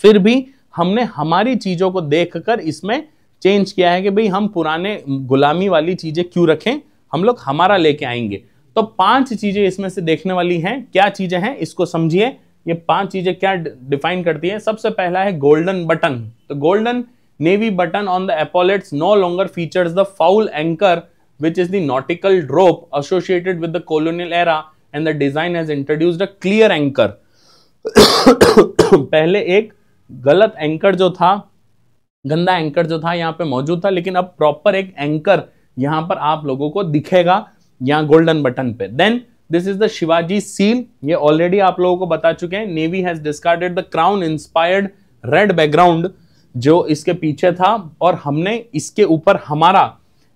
फिर भी हमने हमारी चीज़ों को देखकर इसमें चेंज किया है कि भाई हम पुराने गुलामी वाली चीज़ें क्यों रखें हम लोग हमारा लेके आएंगे तो पांच चीज़ें इसमें से देखने वाली हैं क्या चीज़ें हैं इसको समझिए ये पांच चीज़ें क्या डिफाइन करती हैं सबसे पहला है गोल्डन बटन तो golden navy button on the epaulettes no longer features the foul anchor which is nautical rope rope associated with the colonial era and the design has introduced a clear पहले एक गलत एंकर जो था गंदा एंकर जो था यहाँ पे मौजूद था लेकिन अब प्रॉपर एक एंकर यहाँ पर आप लोगों को दिखेगा यहाँ गोल्डन बटन पे then this is the Shivaji seal ये ऑलरेडी आप लोगों को बता चुके हैं navy has discarded the crown inspired red background जो इसके पीछे था और हमने इसके ऊपर हमारा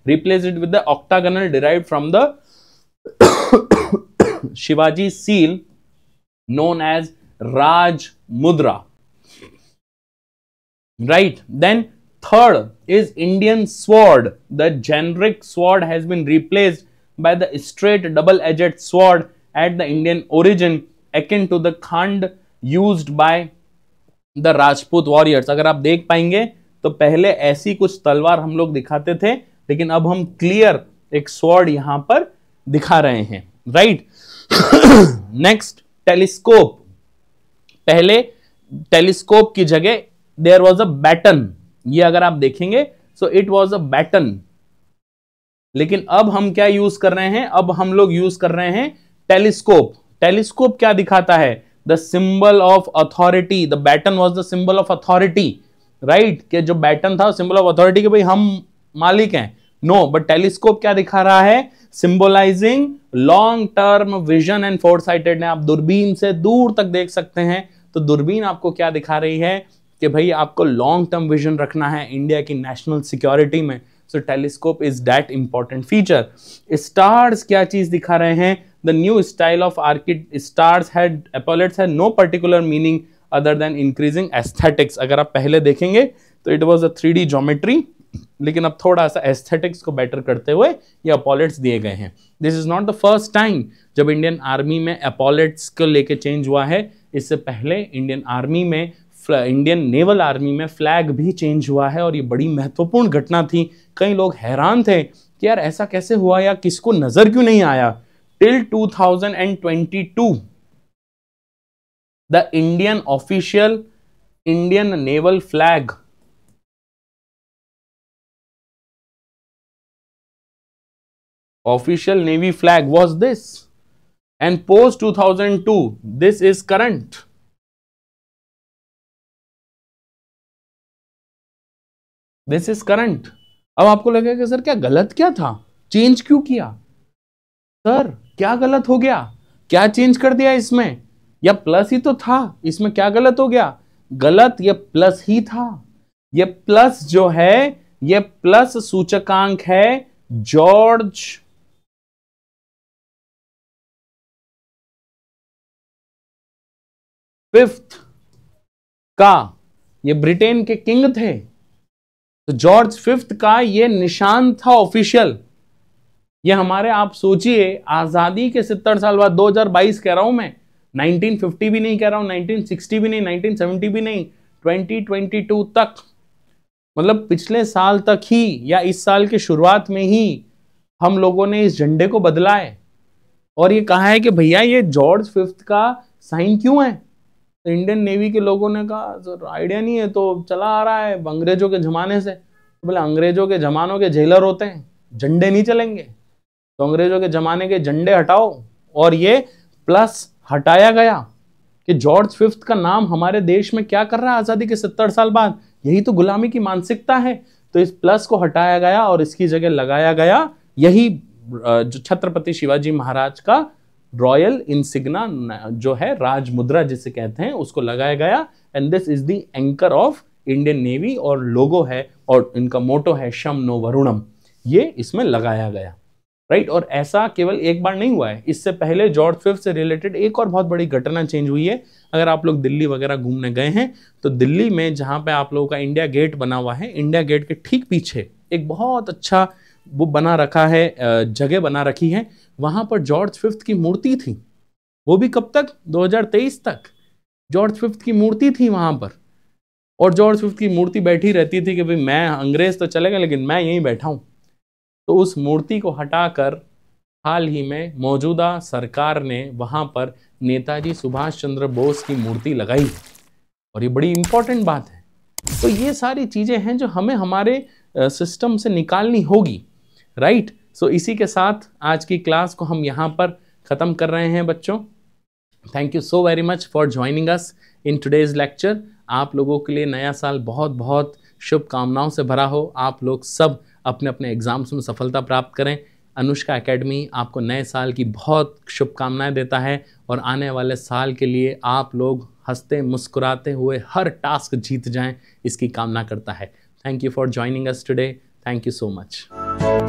replace it with the octagonal derive from the Shivaji seal known as Raj Mudra right then third is indian sword the generic sword has been replaced by the straight double-edged sword at the indian origin akin to the khand used by the Rajput warriors अगर आप देख पाएंगे तो पहले ऐसी कुछ तलवार हम लोग दिखाते थे लेकिन अब हम क्लियर एक स्वॉर्ड यहां पर दिखा रहे हैं राइट नेक्स्ट टेलीस्कोप पहले टेलीस्कोप की जगह देयर वॉज अ बैटन ये अगर आप देखेंगे so it was a baton लेकिन अब हम क्या यूज कर रहे हैं अब हम लोग यूज कर रहे हैं टेलीस्कोप टेलीस्कोप क्या दिखाता है the symbol of authority the baton was the symbol of authority right के जो बैटन था सिंबल ऑफ अथॉरिटी के भाई हम मालिक हैं नो बट टेलीस्कोप क्या दिखा रहा है symbolizing long term vision and foresighted आप दूरबीन से दूर तक देख सकते हैं तो दूरबीन आपको क्या दिखा रही है कि भाई आपको लॉन्ग टर्म विजन रखना है इंडिया की नेशनल सिक्योरिटी में so telescope is that important feature stars क्या चीज़ दिखा रहे हैं the new style of arched stars had epaulettes had no particular meaning other than increasing aesthetics अगर आप पहले देखेंगे तो it was a three D geometry लेकिन अब थोड़ा सा एस्थेटिक्स को बेटर करते हुए ये अपॉलेट्स दिए गए हैं this is not the first time जब इंडियन आर्मी में अपॉलेट्स को लेके चेंज हुआ है इससे पहले इंडियन आर्मी में इंडियन नेवल आर्मी में फ्लैग भी चेंज हुआ है और ये बड़ी महत्वपूर्ण घटना थी कई लोग हैरान थे कि यार ऐसा कैसे हुआ या किसको नजर क्यों नहीं आया till 2022 the Indian official Indian naval flag flag was this and post two thousand 2002 this is current this is current अब आपको लगेगा कि सर क्या गलत क्या था चेंज क्यों किया सर क्या गलत हो गया क्या चेंज कर दिया इसमें या प्लस ही तो था इसमें क्या गलत हो गया गलत ये प्लस ही था ये प्लस जो है ये प्लस सूचकांक है जॉर्ज फिफ्थ का ये ब्रिटेन के किंग थे तो जॉर्ज फिफ्थ का ये निशान था ऑफिशियल ये हमारे आप सोचिए आज़ादी के सत्तर साल बाद 2022 कह रहा हूं मैं 1950 भी नहीं कह रहा हूं 1960 भी नहीं 1970 भी नहीं 2022 तक मतलब पिछले साल तक ही या इस साल के शुरुआत में ही हम लोगों ने इस झंडे को बदला है और ये कहा है कि भैया ये जॉर्ज फिफ्थ का साइन क्यों है तो इंडियन नेवी के लोगों ने कहा सर आइडिया नहीं है तो चला आ रहा है अंग्रेजों के ज़माने से तो बोले अंग्रेजों के ज़मानों के जेलर होते हैं झंडे नहीं चलेंगे तो अंग्रेजों के ज़माने के झंडे हटाओ और ये प्लस हटाया गया कि जॉर्ज फिफ्थ का नाम हमारे देश में क्या कर रहा है आज़ादी के सत्तर साल बाद यही तो गुलामी की मानसिकता है तो इस प्लस को हटाया गया और इसकी जगह लगाया गया यही जो छत्रपति शिवाजी महाराज का रॉयल इंसिग्ना जो है राज मुद्रा जिसे कहते हैं उसको लगाया गया and this is the anchor of Indian navy और लोगो है और इनका मोटो है शम नो वरुणम ये इसमें लगाया गया राइट और ऐसा केवल एक बार नहीं हुआ है इससे पहले जॉर्ज फिफ्थ से रिलेटेड एक और बहुत बड़ी घटना चेंज हुई है अगर आप लोग दिल्ली वगैरह घूमने गए हैं तो दिल्ली में जहाँ पे आप लोगों का इंडिया गेट बना हुआ है इंडिया गेट के ठीक पीछे एक बहुत अच्छा वो बना रखा है जगह बना रखी है वहां पर जॉर्ज फिफ्थ की मूर्ति थी वो भी कब तक 2023 तक जॉर्ज फिफ्थ की मूर्ति थी वहां पर और जॉर्ज फिफ्थ की मूर्ति बैठी रहती थी कि भाई मैं अंग्रेज़ तो चले गए लेकिन मैं यहीं बैठा हूं तो उस मूर्ति को हटाकर हाल ही में मौजूदा सरकार ने वहां पर नेताजी सुभाष चंद्र बोस की मूर्ति लगाई और ये बड़ी इंपॉर्टेंट बात है तो ये सारी चीज़ें हैं जो हमें हमारे सिस्टम से निकालनी होगी राइट right? सो so, इसी के साथ आज की क्लास को हम यहाँ पर ख़त्म कर रहे हैं बच्चों thank you so very much for joining us in today's lecture आप लोगों के लिए नया साल बहुत बहुत शुभकामनाओं से भरा हो आप लोग सब अपने अपने एग्ज़ाम्स में सफलता प्राप्त करें अनुष्का एकेडमी आपको नए साल की बहुत शुभकामनाएं देता है और आने वाले साल के लिए आप लोग हंसते मुस्कुराते हुए हर टास्क जीत जाएं इसकी कामना करता है thank you for joining us today thank you so much